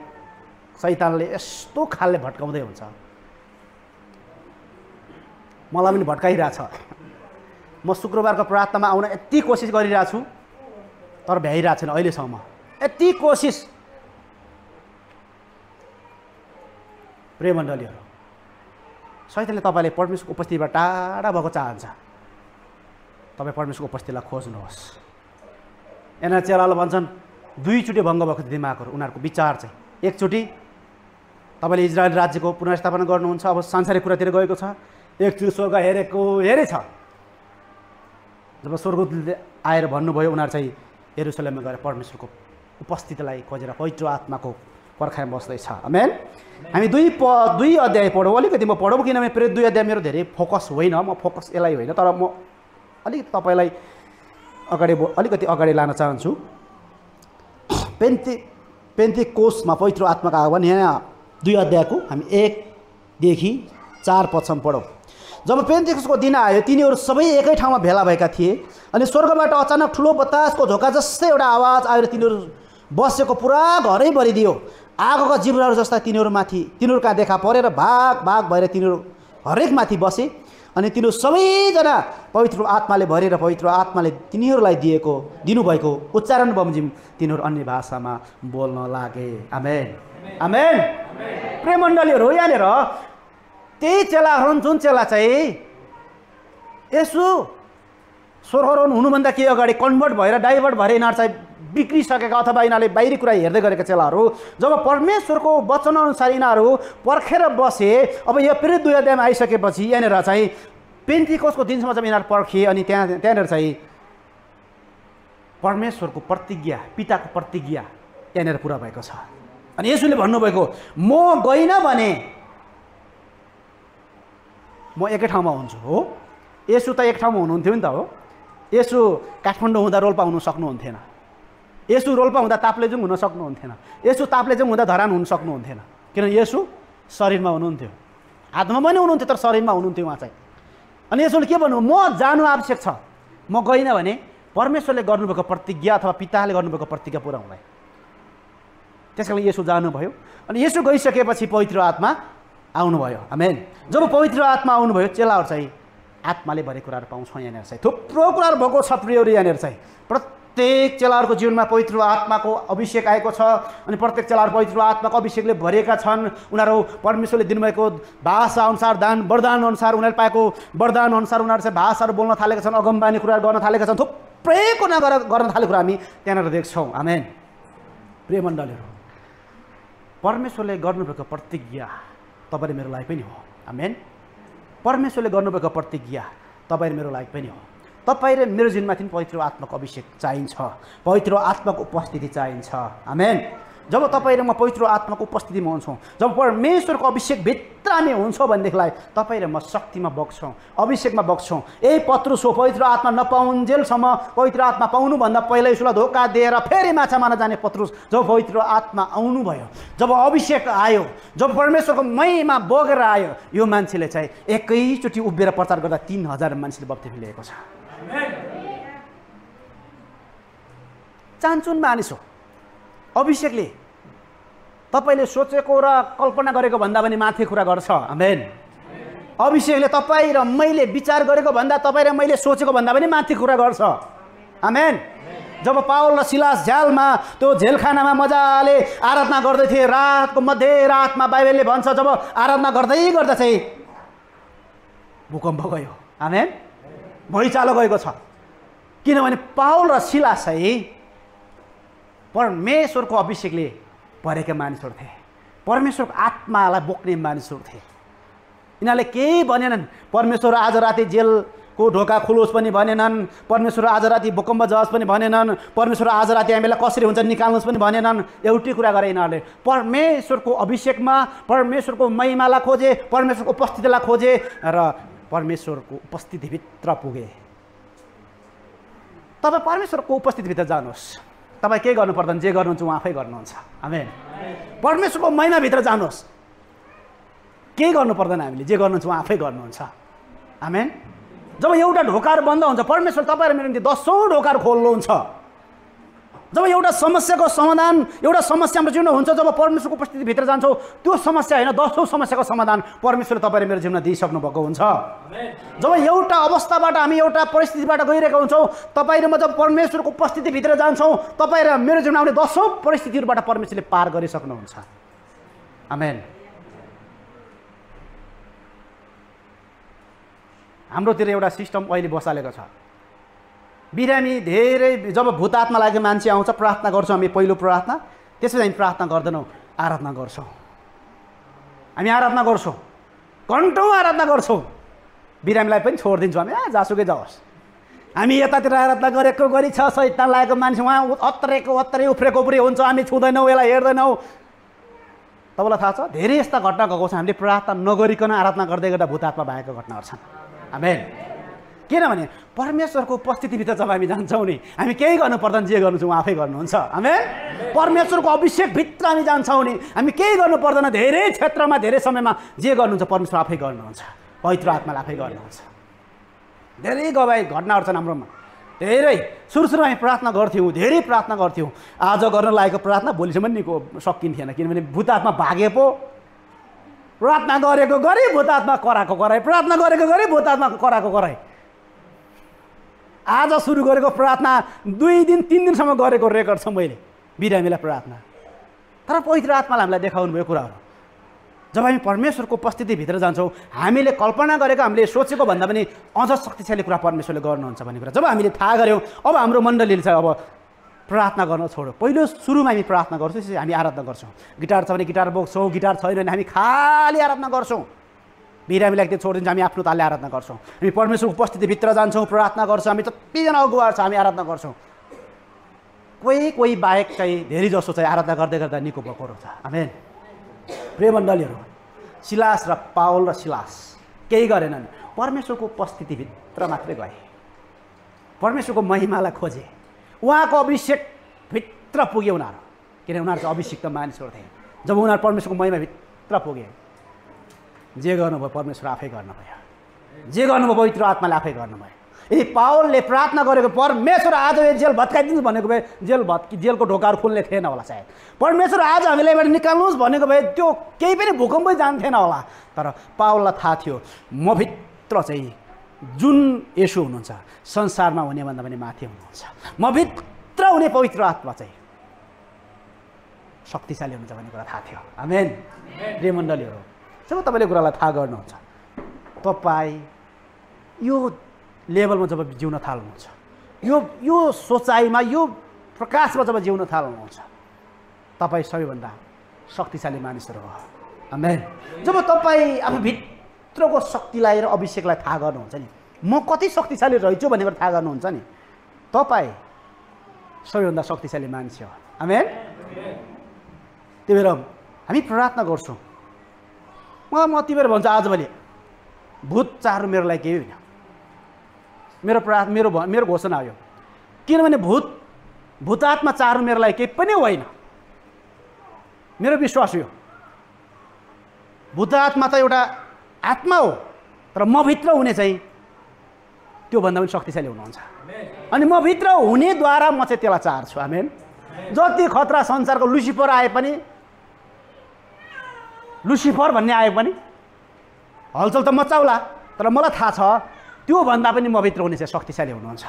सैतानले यस्तो खालले भट्काउँदै हुन्छ मलाई पनि भट्काइरहेछ म शुक्रबारको प्रार्थनामा आउन यति कोसिस गरिरहेको छु तर भ्याइरहेको छैन अहिलेसम्म यति कोसिस प्रेमण्डलीहरू सैतानले तपाईँले परमेश्वरको उपस्थितिबाट टाढा भएको चाहन्छ तपाईँ परमेश्वरको उपस्थितिलाई खोज्नुहोस् एनआर चेलाल भन्छन् दुईचोटि भङ्ग भएको थियो दिमागहरू उनीहरूको विचार चाहिँ एकचोटि तपाईँले इजरायल राज्यको पुनर्स्थापना गर्नुहुन्छ अब सांसारिक कुरातिर गएको छ एकचोटि स्वर्ग हेरेको हेरे छ जब स्वर्ग आएर भन्नुभयो उनीहरू चाहिँ एरुसलेममा गएर परमेश्वरको उपस्थितिलाई खोजेर पवित्र आत्माको पर्खाइमा बस्दैछ मेन हामी दुई प दुई अध्याय पढौँ अलिकति म पढौँ किनभने फेरि दुई अध्याय मेरो धेरै फोकस होइन म फोकस यसलाई होइन तर म अलिकति तपाईँलाई अगाडि अलिकति अगाडि लान चाहन्छु पेन्ते पेन्ते कोषमा पवित्र आत्माको आगमन यहाँ दुई अध्यायको हामी एकदेखि चार पछम पढौँ जब पेन्तेकोसको दिन आयो तिनीहरू सबै एकै ठाउँमा भेला भएका थिए अनि स्वर्गबाट अचानक ठुलो बतासको झोका जस्तै एउटा आवाज आएर तिनीहरू बसेको पुरा घरै भरिदियो आगोका जिब्राहरू जस्ता तिनीहरूमाथि तिनीहरू कहाँ देखा परेर भाग भाग भएर तिनीहरू हरेकमाथि बसे अनि तिनीहरू सबैजना पवित्र आत्माले भरेर पवित्र आत्माले तिनीहरूलाई दिएको दिनुभएको उच्चारण बमजिम तिनीहरू अन्य भाषामा बोल्न लागे आमेन आमेन प्रेम मण्डलीहरू यहाँनिर त्यही चेला हुन् जुन चेला चाहिँ यसो स्वरहरण हुनुभन्दा केही अगाडि कन्भर्ट भएर डाइभर्ट भएर यिनीहरू चाहिँ बिग्रिसकेका अथवा यिनीहरूले बाहिरी कुरा हेर्दै गरेका चेलाहरू जब परमेश्वरको वचनअनुसार यिनीहरू पर्खेर बसे अब यो प्रेरित दुई अध्यायमा आइसकेपछि यहाँनिर चाहिँ कसको दिनसम्म जब यिनीहरू पर्खे अनि त्यहाँ त्यहाँनिर चाहिँ परमेश्वरको प्रतिज्ञा पिताको प्रतिज्ञा यहाँनिर पुरा भएको छ अनि यसोले भन्नुभएको म गइनँ भने म एकै ठाउँमा हुन्छु हो यसो त एक ठाउँमा हुनुहुन्थ्यो नि त हो यसो काठमाडौँ हुँदा रोल्पा हुनु सक्नुहुन्थेन यसु रोल्पा हुँदा ताप्लेजुङ हुन सक्नुहुन्थेन यसु ताप्लेजुङ हुँदा धरान हुन सक्नुहुन्थेन किनभने यसु शरीरमा हुनुहुन्थ्यो हातमा पनि हुनुहुन्थ्यो तर शरीरमा हुनुहुन्थ्यो उहाँ चाहिँ अनि यसोले के भन्नु म जानु आवश्यक छ म गइनँ भने परमेश्वरले गर्नुभएको प्रतिज्ञा अथवा पिताले गर्नुभएको प्रतिज्ञा पुरा हुँदैन त्यस कारण यसो जानुभयो अनि यसो गइसकेपछि पवित्र आत्मा आउनुभयो आमेन जब पवित्र आत्मा आउनुभयो चेलाहरू चाहिँ आत्माले भरे कुराहरू पाउँछौँ यहाँनिर चाहिँ थुप्रो कुराहरू भएको छ प्रियहरू यहाँनिर चाहिँ प्र प्रत्येक चेलाहरूको जीवनमा पवित्र आत्माको अभिषेक आएको छ अनि प्रत्येक चेलाहरू पवित्र आत्माको अभिषेकले भरिएका छन् उनीहरू परमेश्वरले दिनुभएको भाषा अनुसार दान वरदान अनुसार उनीहरूले पाएको वरदानअनुसार उनीहरू चाहिँ भाषाहरू बोल्न थालेका छन् अगमबानी कुरा गर्न थालेका छन् थुप्रैको नगर गर्न थालेको कुरा हामी त्यहाँनिर देख्छौँ हामी प्रिय परमेश्वरले गर्नुभएको प्रतिज्ञा तपाईँले मेरो लागि पनि हो आमेन परमेश्वरले गर्नुभएको प्रतिज्ञा तपाईँ मेरो लागि पनि हो तपाईँ र मेरो जीवनमाथि पनि पवित्र आत्माको अभिषेक चाहिन्छ पवित्र आत्माको उपस्थिति चाहिन्छ आमेन जब तपाईँ र म पवित्र आत्माको उपस्थितिमा हुन्छौँ जब परमेश्वरको अभिषेक भित्र हामी हुन्छौँ भनेदेखिलाई तपाईँ र म शक्तिमा बग्छौँ अभिषेकमा बग्छौँ ए पत्रु सो पवित्र आत्मा नपाउन्जेलसम्म पवित्र आत्मा पाउनुभन्दा पहिला यसोलाई धोका दिएर फेरि माछा मार्न जाने पत्रुस जब पवित्र आत्मा आउनुभयो जब अभिषेक आयो जब परमेश्वरको मैमा बगेर आयो यो मान्छेले चाहिँ एकैचोटि उभिएर प्रचार गर्दा तिन हजार मान्छेले बक्ति लिएको छ चान्चुन मानिस हो अभिषेकले तपाईँले सोचेको र कल्पना गरेको भन्दा पनि माथि कुरा गर्छ मेन अभिषेकले तपाईँ र मैले विचार गरेको भन्दा तपाईँ र मैले सोचेको भन्दा पनि माथि कुरा गर्छ आमेन जब पावल र सिलास झ्यालमा त्यो झेलखानामा मजाले आराधना गर्दै थिए रातको मध्य रातमा बाइबलले भन्छ जब आराधना गर्दै गर्दा चाहिँ भूकम्प गयो आमेन भइचालो गएको छ किनभने पावल र शिला चाहिँ परमेश्वरको अभिषेकले भरेका मानिसहरू थिए परमेश्वरको आत्मालाई बोक्ने मानिसहरू थिए यिनीहरूले केही भनेनन् परमेश्वर आज राति जेलको ढोका खुलोस् पनि भनेनन् परमेश्वर आज राति भूकम्प जाओस् पनि भनेनन् परमेश्वर आज राति हामीलाई कसरी हुन्छ निकाल्नुहोस् पनि भनेनन् एउटै कुरा गरे यिनीहरूले परमेश्वरको अभिषेकमा परमेश्वरको महिमालाई खोजे परमेश्वरको उपस्थितिलाई खोजे र परमेश्वरको उपस्थितिभित्र पुगे तपाईँ परमेश्वरको उपस्थितिभित्र जानुहोस् तपाईँ के गर्नु पर्दैन जे गर्नुहुन्छ उहाँ आफै गर्नुहुन्छ हामी परमेश्वरको महिनाभित्र जानुहोस् केही गर्नु पर्दैन हामीले जे गर्नुहुन्छ उहाँ आफै गर्नुहुन्छ हामी जब एउटा ढोकाहरू बन्द हुन्छ परमेश्वर तपाईँहरू मेरो निम्ति दसौँ ढोकाहरू खोल्नुहुन्छ जब एउटा समस्याको समाधान एउटा समस्या हाम्रो जीवनमा हुन्छ जब परमेश्वरको उपस्थितिभित्र जान्छौँ त्यो समस्या होइन दसौँ समस्याको समाधान परमेश्वरले तपाईँले मेरो जीवनमा दिइसक्नु भएको हुन्छ जब एउटा अवस्थाबाट हामी एउटा परिस्थितिबाट गइरहेका हुन्छौँ तपाईँ र म जब परमेश्वरको उपस्थितिभित्र जान्छौँ तपाईँ र मेरो जीवनमा आउने दसौँ परिस्थितिहरूबाट परमेश्वरले पार गरिसक्नुहुन्छ आमेन हाम्रोतिर एउटा सिस्टम अहिले बसालेको छ बिरामी धेरै जब भूतात्मा लागेको मान्छे आउँछ प्रार्थना गर्छौँ हामी पहिलो प्रार्थना त्यसपछि हामी प्रार्थना गर्दैनौँ आराधना गर्छौँ हामी आराधना गर्छौँ घन्टौँ आराधना गर्छौँ बिरामीलाई पनि छोडिदिन्छौँ हामी आ जासुकै जाओस् हामी यतातिर आराधना गरेको गरी छ त लागेको मान्छे उहाँ अत्रेको अत्रे उफ्रेको उफ्रे हुन्छ हामी छुँदैनौँ यसलाई हेर्दैनौँ तपाईँलाई थाहा छ धेरै यस्ता घटना गएको छ हामीले प्रार्थना नगरिकन आराधना गर्दै गर्दा भूतात्मा भएको घटनाहरू छन् हामी किनभने परमेश्वरको उपस्थितिभित्र जब हामी जान्छौँ नि हामी केही गर्नु पर्दैन जे गर्नु चाहिँ आफै गर्नुहुन्छ हामी परमेश्वरको अभिषेकभित्र हामी जान्छौँ नि हामी केही गर्नु पर्दैन धेरै क्षेत्रमा धेरै समयमा जे गर्नुहुन्छ परमेश्वर आफै गर्नुहुन्छ पवित्र आत्माले आफै गर्नुहुन्छ धेरै गवाई घटनाहरू छन् हाम्रोमा धेरै सुरु सुरुमा हामी प्रार्थना गर्थ्यौँ धेरै प्रार्थना गर्थ्यौँ आज गर्न लागेको प्रार्थना भोलिसम्म निको सकिन्थेन किनभने भूतात्मा भागे पो प्रार्थना गरेको गरे भूतात्मा कराएको कराए प्रार्थना गरेको गरे भूतात्मा कराएको कराए आज सुरु गरेको प्रार्थना दुई दिन तिन दिनसम्म गरेको रेकर्ड छ मैले बिरामीलाई प्रार्थना तर पवित्र आत्माले हामीलाई देखाउनु भयो कुराहरू जब हामी परमेश्वरको उपस्थितिभित्र जान्छौँ हामीले कल्पना गरेको हामीले सोचेको भन्दा पनि अझ शक्तिशाली कुरा परमेश्वरले गर्नुहुन्छ भन्ने कुरा जब हामीले थाहा गऱ्यौँ अब हाम्रो मण्डलीले चाहिँ अब प्रार्थना गर्न छोड्यो पहिलो सुरुमा हामी प्रार्थना गर्छौँ हामी आराधना गर्छौँ गिटार छ भने गिटार बोक्छौँ गिटार छैन भने हामी खालि आराधना गर्छौँ बिरामी त्यो छोडिदिन्छ हामी आफ्नो तालले आराधना गर्छौँ हामी परमेश्वरको उपस्थितिभित्र जान्छौँ प्रार्थना गर्छौँ हामी जतिजना अगुवाहरू छ हामी आराधना गर्छौँ कोही कोही बाहेक चाहिँ धेरै जसो चाहिँ आराधना गर्दै गर्दा निको भएको रहेछ हामी प्रेमण्डलीहरू सिलास र पावल र सिलास केही गरेनन् परमेश्वरको उपस्थितिभित्र मात्रै गए परमेश्वरको महिमालाई खोजे उहाँको अभिषेक भित्र पुगे उनीहरू किनभने उनीहरू चाहिँ त मानिसहरू थिए जब उनीहरू परमेश्वरको महिमाभित्र पुगे जे गर्नुभयो परमेश्वर आफै गर्नुभयो जे गर्नुभयो पवित्र आत्माले आफै गर्नुभयो यदि पावलले प्रार्थना गरेको परमेश्वर आज यो जेल भत्काइदिनु भनेको भए जेल भत्कि जेलको ढोकाहरू खुल्ने थिएन होला सायद परमेश्वर आज हामीलाई यहाँबाट निकाल्नुहोस् भनेको भए त्यो केही पनि भूकम्पै जान्थेन होला तर पावललाई थाहा थियो मभित्र चाहिँ जुन यसो हुनुहुन्छ संसारमा हुने भन्दा पनि माथि हुनुहुन्छ मभित्र हुने पवित्र आत्मा चाहिँ शक्तिशाली हुनुहुन्छ भन्ने कुरा थाहा थियो आमेन रे जब तपाईँले कुरालाई थाहा गर्नुहुन्छ तपाईँ यो लेभलमा जब जिउन थाल्नुहुन्छ यो यो सोचाइमा यो प्रकाशमा जब जिउन थाल्नुहुन्छ तपाईँ सबैभन्दा शक्तिशाली मानिसहरू हो आमेन जब तपाईँ आफ्नो भित्रको शक्तिलाई र अभिषेकलाई थाहा गर्नुहुन्छ नि म कति शक्तिशाली रहेछु भनेर थाहा गर्नुहुन्छ नि तपाईँ सबैभन्दा शक्तिशाली मान्छे हो आमेन त्यही भएर हामी प्रार्थना गर्छौँ मलाई म तिमीहरू भन्छ आजभोलि भूत चारो मेरो लागि केही होइन मेरो प्रा मेरो मेरो घोषणा हो किनभने भूत भूतात्मा चारो मेरो लागि केही पनि होइन मेरो विश्वास यो भूतात्मा त एउटा आत्मा हो तर म भित्र हुने चाहिँ त्योभन्दा पनि शक्तिशाली हुनुहुन्छ अनि म भित्र हुनेद्वारा म चाहिँ त्यसलाई छु हामी जति खतरा संसारको लुसिपर आए पनि लुसिफर भन्ने आयो पनि हलचल त मचाउला तर मलाई थाहा छ त्योभन्दा पनि म भित्र हुने चाहिँ शक्तिशाली हुनुहुन्छ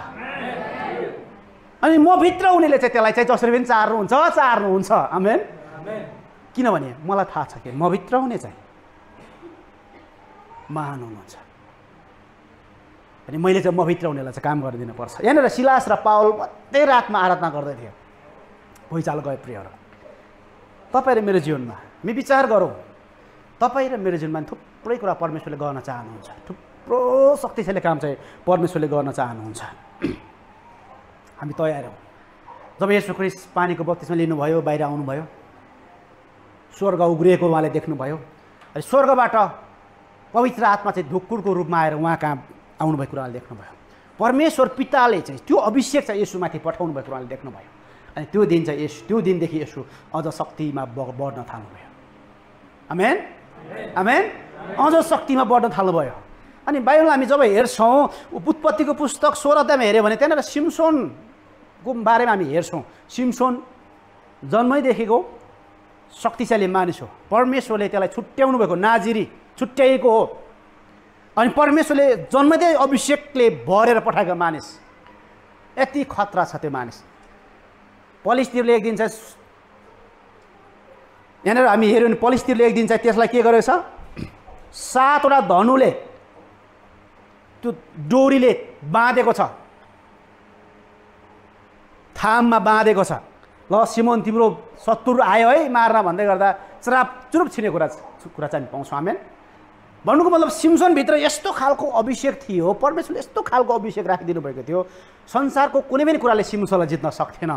अनि म भित्र हुनेले चाहिँ त्यसलाई चाहिँ जसरी पनि चार्नुहुन्छ चार्नुहुन्छ आमेन किनभने मलाई थाहा छ कि म भित्र हुने चाहिँ महान हुनुहुन्छ अनि मैले चाहिँ म भित्र हुनेलाई चाहिँ काम पर्छ यहाँनिर सिलास र पावल मात्रै रातमा आराधना गर्दै थियो भुइँचाल गयो प्रियहरू तपाईँहरू मेरो जीवनमा म विचार गरौँ तपाईँ र मेरो जीवनमा थुप्रै कुरा परमेश्वरले गर्न चाहनुहुन्छ थुप्रो शक्तिशाली काम चाहिँ परमेश्वरले गर्न चाहनुहुन्छ <clears throat> हामी तयार हौँ जब यसो क्रिस पानीको बत्तीसमा लिनुभयो बाहिर आउनुभयो स्वर्ग उग्रिएको उहाँले देख्नुभयो अनि स्वर्गबाट पवित्र आत्मा चाहिँ ढुक्कुरको रूपमा आएर उहाँ कहाँ आउनुभएको कुराले देख्नुभयो परमेश्वर पिताले चाहिँ त्यो अभिषेक चाहिँ यसुमाथि पठाउनु भएको कुराले देख्नुभयो अनि त्यो दिन चाहिँ यस त्यो दिनदेखि यसो अझ शक्तिमा बढ्न थाल्नुभयो आमेन आमेन अझ शक्तिमा बढ्न थाल्नुभयो अनि बाइबल हामी जब हेर्छौँ उत्पत्तिको पुस्तक सोह्र अध्यायमा हेऱ्यो भने त्यहाँनिर सिमसोनको बारेमा हामी हेर्छौँ सिमसोन जन्मैदेखिको शक्तिशाली मानिस हो परमेश्वरले त्यसलाई छुट्याउनु भएको नाजिरी छुट्याइएको हो अनि परमेश्वरले जन्मदै अभिषेकले भरेर पठाएको मानिस यति खतरा छ त्यो मानिस पलिसतिरले एक दिन चाहिँ यहाँनिर हामी हेऱ्यौँ भने दिन चाहिँ त्यसलाई के गरेको छ सातवटा धनुले त्यो डोरीले बाँधेको छ थाममा बाँधेको छ ल सिमोन तिम्रो शत्रु आयो है मार्न भन्दै गर्दा चराप चुरुप छिने कुरा कुरा चाहिँ पाउँछौँ हामी भन्नुको मतलब सिमसनभित्र यस्तो खालको अभिषेक थियो परमेश्वरले यस्तो खालको अभिषेक राखिदिनु भएको थियो संसारको कुनै पनि कुराले सिमसनलाई जित्न सक्थेन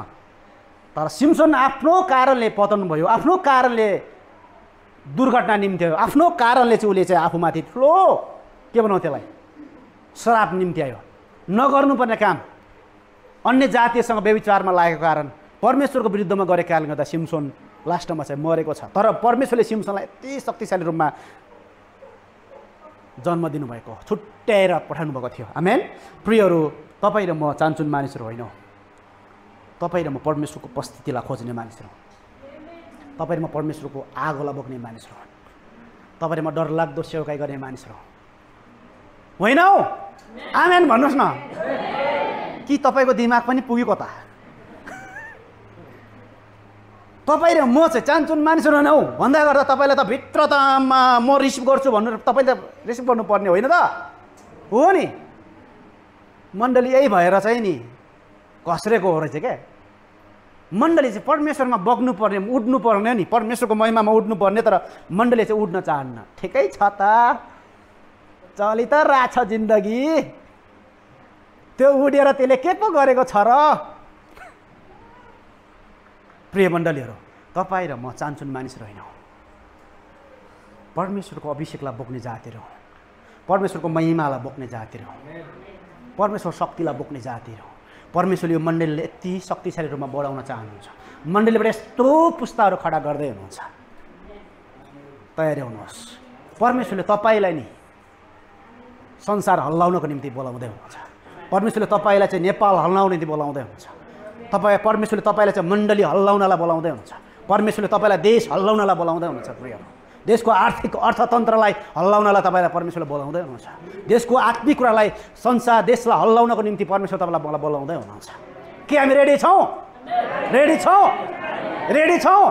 तर सिमसन आफ्नो कारणले पतन भयो आफ्नो कारणले दुर्घटना निम्त्यायो आफ्नो कारणले चाहिँ उसले चाहिँ आफूमाथि ठुलो के भनौँ त्यसलाई श्राप निम्त्यायो नगर्नुपर्ने काम अन्य जातिसँग व्यविचारमा लागेको कारण परमेश्वरको विरुद्धमा गरेको कारणले गर्दा सिमसोन लास्टमा चाहिँ मरेको छ तर परमेश्वरले सिमसोनलाई यति शक्तिशाली रूपमा जन्म दिनुभएको छुट्ट्याएर पठाउनु भएको थियो आमेन प्रियहरू तपाईँ र म चान्चुन मानिसहरू होइनौँ तपाईँ र म परमेश्वरको उपस्थितिलाई खोज्ने मानिसहरू हुन् तपाईँ र म परमेश्वरको आगोलाई बोक्ने मानिसहरू हुन् तपाईँ र म डरलाग्दो सेवकाइ गर्ने मानिसहरू हुन् होइन हौ आमेन भन्नुहोस् न कि तपाईँको दिमाग पनि पुगेको त तपाईँ र म चाहिँ चान्चुन मानिसहरू होइन हौ भन्दा गर्दा तपाईँलाई त भित्र त आमा म रिसिभ गर्छु भन्नु तपाईँले त रिसिभ गर्नुपर्ने होइन त हो नि मण्डली यही भएर चाहिँ नि घस्रेको रहेछ क्या मण्डली चाहिँ परमेश्वरमा बग्नु पर्ने उड्नु पर्ने नि परमेश्वरको महिमामा उड्नु पर्ने तर मण्डली चाहिँ उड्न चाहन्न ठिकै छ त चलि त राछ जिन्दगी त्यो उडेर त्यसले के पो गरेको छ र प्रिय मण्डलीहरू तपाईँ र म चान्चुन मानिस रहेनौँ परमेश्वरको अभिषेकलाई बोक्ने जातिर हो परमेश्वरको महिमालाई बोक्ने जातिर हो परमेश्वर शक्तिलाई बोक्ने जातिर परमेश्वरले यो मण्डलीले यति शक्तिशाली रूपमा बढाउन चाहनुहुन्छ मण्डलीबाट यस्तो पुस्ताहरू खडा गर्दै हुनुहुन्छ तयारी हुनुहोस् परमेश्वरले तपाईँलाई नि संसार हल्लाउनको निम्ति बोलाउँदै हुनुहुन्छ परमेश्वरले तपाईँलाई चाहिँ नेपाल हल्लाउने निम्ति बोलाउँदै हुनुहुन्छ तपाईँ परमेश्वरले तपाईँलाई चाहिँ मण्डली हल्लाउनलाई बोलाउँदै हुनुहुन्छ परमेश्वरले तपाईँलाई देश हल्लाउनलाई बोलाउँदै हुनुहुन्छ प्रिय देशको आर्थिक अर्थतन्त्रलाई हल्लाउनलाई तपाईँलाई परमेश्वरले बोलाउँदै हुनुहुन्छ देशको आत्मिक कुरालाई संसार देशलाई हल्लाउनको निम्ति परमेश्वर तपाईँलाई बोलाउँदै हुनुहुन्छ के हामी रेडी छौँ रेडी छौँ रेडी छौँ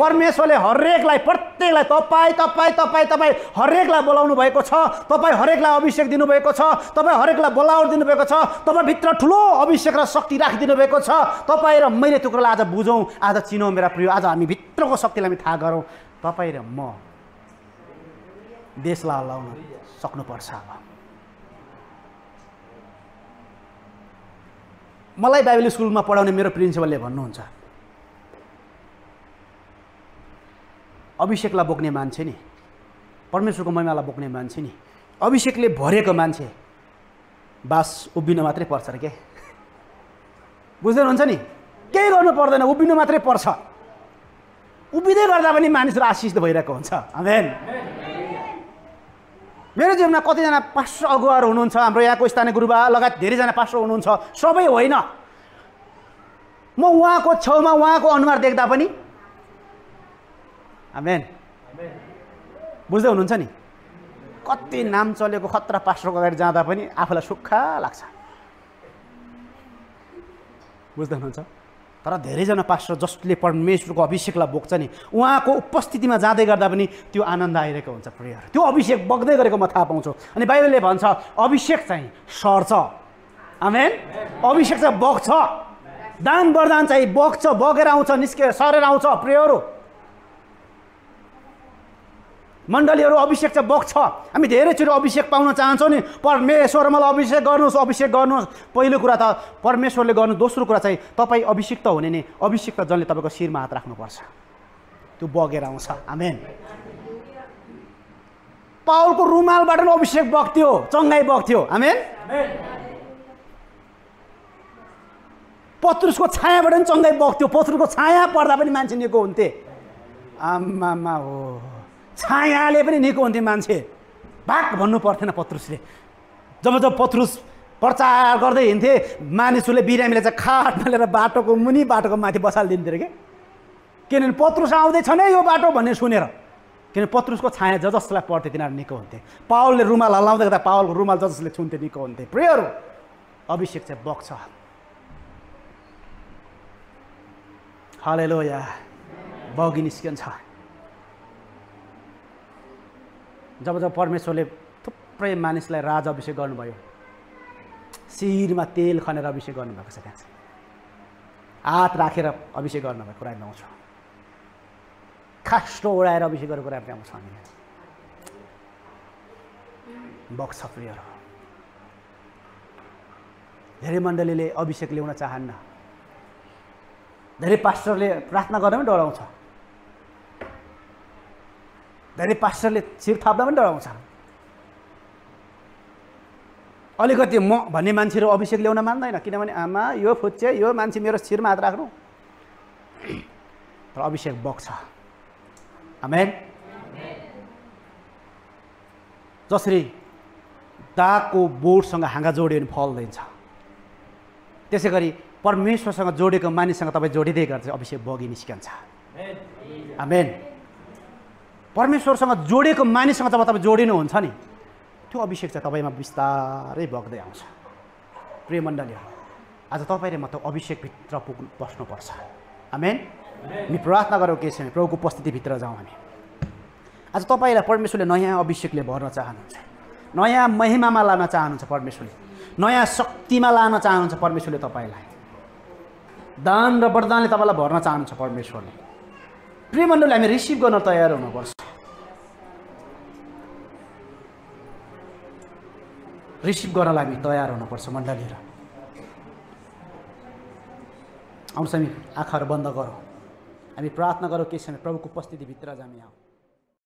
परमेश्वरले हरेकलाई प्रत्येकलाई तपाईँ तपाईँ तपाईँ तपाईँ हरेकलाई बोलाउनु भएको छ तपाईँ हरेकलाई अभिषेक दिनुभएको छ तपाईँ हरेकलाई बोलाउनु दिनुभएको छ तपाईँभित्र ठुलो अभिषेक र शक्ति राखिदिनु भएको छ तपाईँ र मैले त्यो कुरालाई आज बुझौँ आज चिनौँ मेरा प्रिय आज हामी भित्रको शक्तिलाई हामी थाहा गरौँ तपाईँ र म देशलाई हल्लाउन सक्नुपर्छ अब मलाई बाइबल स्कुलमा पढाउने मेरो प्रिन्सिपलले भन्नुहुन्छ अभिषेकलाई बोक्ने मान्छे नि परमेश्वरको महिमालाई बोक्ने मान्छे नि अभिषेकले भरेको मान्छे बास उभिन मात्रै पर्छ र के बुझ्दै हुन्छ नि केही गर्नु पर्दैन उभिनु मात्रै पर्छ उभिँदै गर्दा पनि मानिसहरू आशिष भइरहेको हुन्छ आमेन मेरो जीवनमा कतिजना पास्टर अगुवाहरू हुनुहुन्छ हाम्रो यहाँको स्थानीय गुरुबा लगायत धेरैजना पास्टर हुनुहुन्छ सबै होइन म उहाँको छेउमा उहाँको अनुहार देख्दा पनि आमेन बुझ्दै हुनुहुन्छ नि कति नाम चलेको खतरा पास्टरको अगाडि जाँदा पनि आफूलाई सुक्खा लाग्छ बुझ्दै हुनुहुन्छ तर धेरैजना पास्टर जसले परमेश्वरको अभिषेकलाई बोक्छ नि उहाँको उपस्थितिमा जाँदै गर्दा पनि त्यो आनन्द आइरहेको हुन्छ प्रेयर त्यो अभिषेक बग्दै गरेको म थाहा पाउँछु अनि बाइबलले भन्छ अभिषेक चाहिँ सर्छ आमेन अभिषेक चाहिँ बग्छ दान वरदान चाहिँ बग्छ बगेर आउँछ निस्केर सरेर आउँछ प्रेयरहरू मण्डलीहरू अभिषेक चाहिँ बग्छ हामी धेरैचोटि अभिषेक पाउन चाहन्छौँ नि परमेश्वर मलाई अभिषेक गर्नुहोस् अभिषेक गर्नुहोस् पहिलो कुरा त परमेश्वरले गर्नु दोस्रो कुरा चाहिँ तपाईँ त हुने नि त जसले तपाईँको शिरमा हात राख्नुपर्छ त्यो बगेर आउँछ आमेन पावलको रुमालबाट पनि अभिषेक बग्थ्यो चङ्गाई बग्थ्यो आमेन पत्रुसको छायाबाट पनि चङ्गाई बग्थ्यो पत्रुसको छाया पर्दा पनि मान्छे निको हुन्थे आमामा हो छायाले पनि निको हुन्थ्यो मान्छे भाग भन्नु पर्थेन पत्रुसले जब जब पत्रुस प्रचार गर्दै हिँड्थे मानिसहरूले बिरामीले चाहिँ खाट मालेर बाटोको मुनि बाटोको माथि बसालिदिन्थ्यो अरे क्या किनभने पत्रुस आउँदैछ नै यो बाटो भन्ने सुनेर किनभने पत्रुसको छाया ज जसलाई पढ्थे तिनीहरू निको हुन्थे पावलले रुमाल हल्लाउँदै गर्दा पावलको रुमाल ज जसले छुन्थे निको हुन्थे प्रियहरू अभिषेक चाहिँ बग्छ हाले लोया या बगिनिस्किन्छ जब जब परमेश्वरले थुप्रै मानिसलाई राज अभिषेक गर्नुभयो शिरमा तेल खनेर अभिषेक गर्नुभएको छ त्यहाँ चाहिँ हात राखेर अभिषेक गर्नुभएको कुरा आउँछ खास्टो ओढाएर अभिषेक गरेको कुरा हामी आउँछ हामीले बक्स प्लेयर धेरै मण्डलीले अभिषेक ल्याउन चाहन्न धेरै पास्टरले प्रार्थना गर्न पनि डराउँछ धेरै पास्टरले शिर थाप्दा पनि डराउँछ अलिकति म भन्ने मान्छेहरू अभिषेक ल्याउन मान्दैन किनभने आमा यो फुच्चे यो मान्छे मेरो शिरमा हात राख्नु तर अभिषेक बग्छ आमेन जसरी दागको बोटसँग हाँगा जोड्यो भने फल दिन्छ त्यसै गरी परमेश्वरसँग जोडेको मानिससँग तपाईँ जोडिँदै गर्छ अभिषेक बगि निस्कन्छ आमेन परमेश्वरसँग जोडेको मानिससँग जब तपाईँ जोडिनुहुन्छ नि त्यो अभिषेक चाहिँ तपाईँमा बिस्तारै बग्दै आउँछ प्रेमण्डली आज तपाईँले म त अभिषेकभित्र पुग्नु बस्नुपर्छ आमेन हामी प्रार्थना गरौँ छ छैन प्रभुको उपस्थितिभित्र जाउँ हामी आज तपाईँलाई परमेश्वरले नयाँ अभिषेकले भर्न चाहनुहुन्छ नयाँ महिमामा लान चाहनुहुन्छ परमेश्वरले नयाँ शक्तिमा लान चाहनुहुन्छ परमेश्वरले तपाईँलाई दान र वरदानले तपाईँलाई भर्न चाहनुहुन्छ परमेश्वरले प्रेमण्डल हामी रिसिभ गर्न तयार हुनुपर्छ रिसिभ गर्नलाई हामी तयार हुनुपर्छ मण्डलीहरू आउँछ हामी आँखाहरू बन्द गरौँ हामी प्रार्थना गरौँ केही समय प्रभुको उपस्थितिभित्र हामी आउँ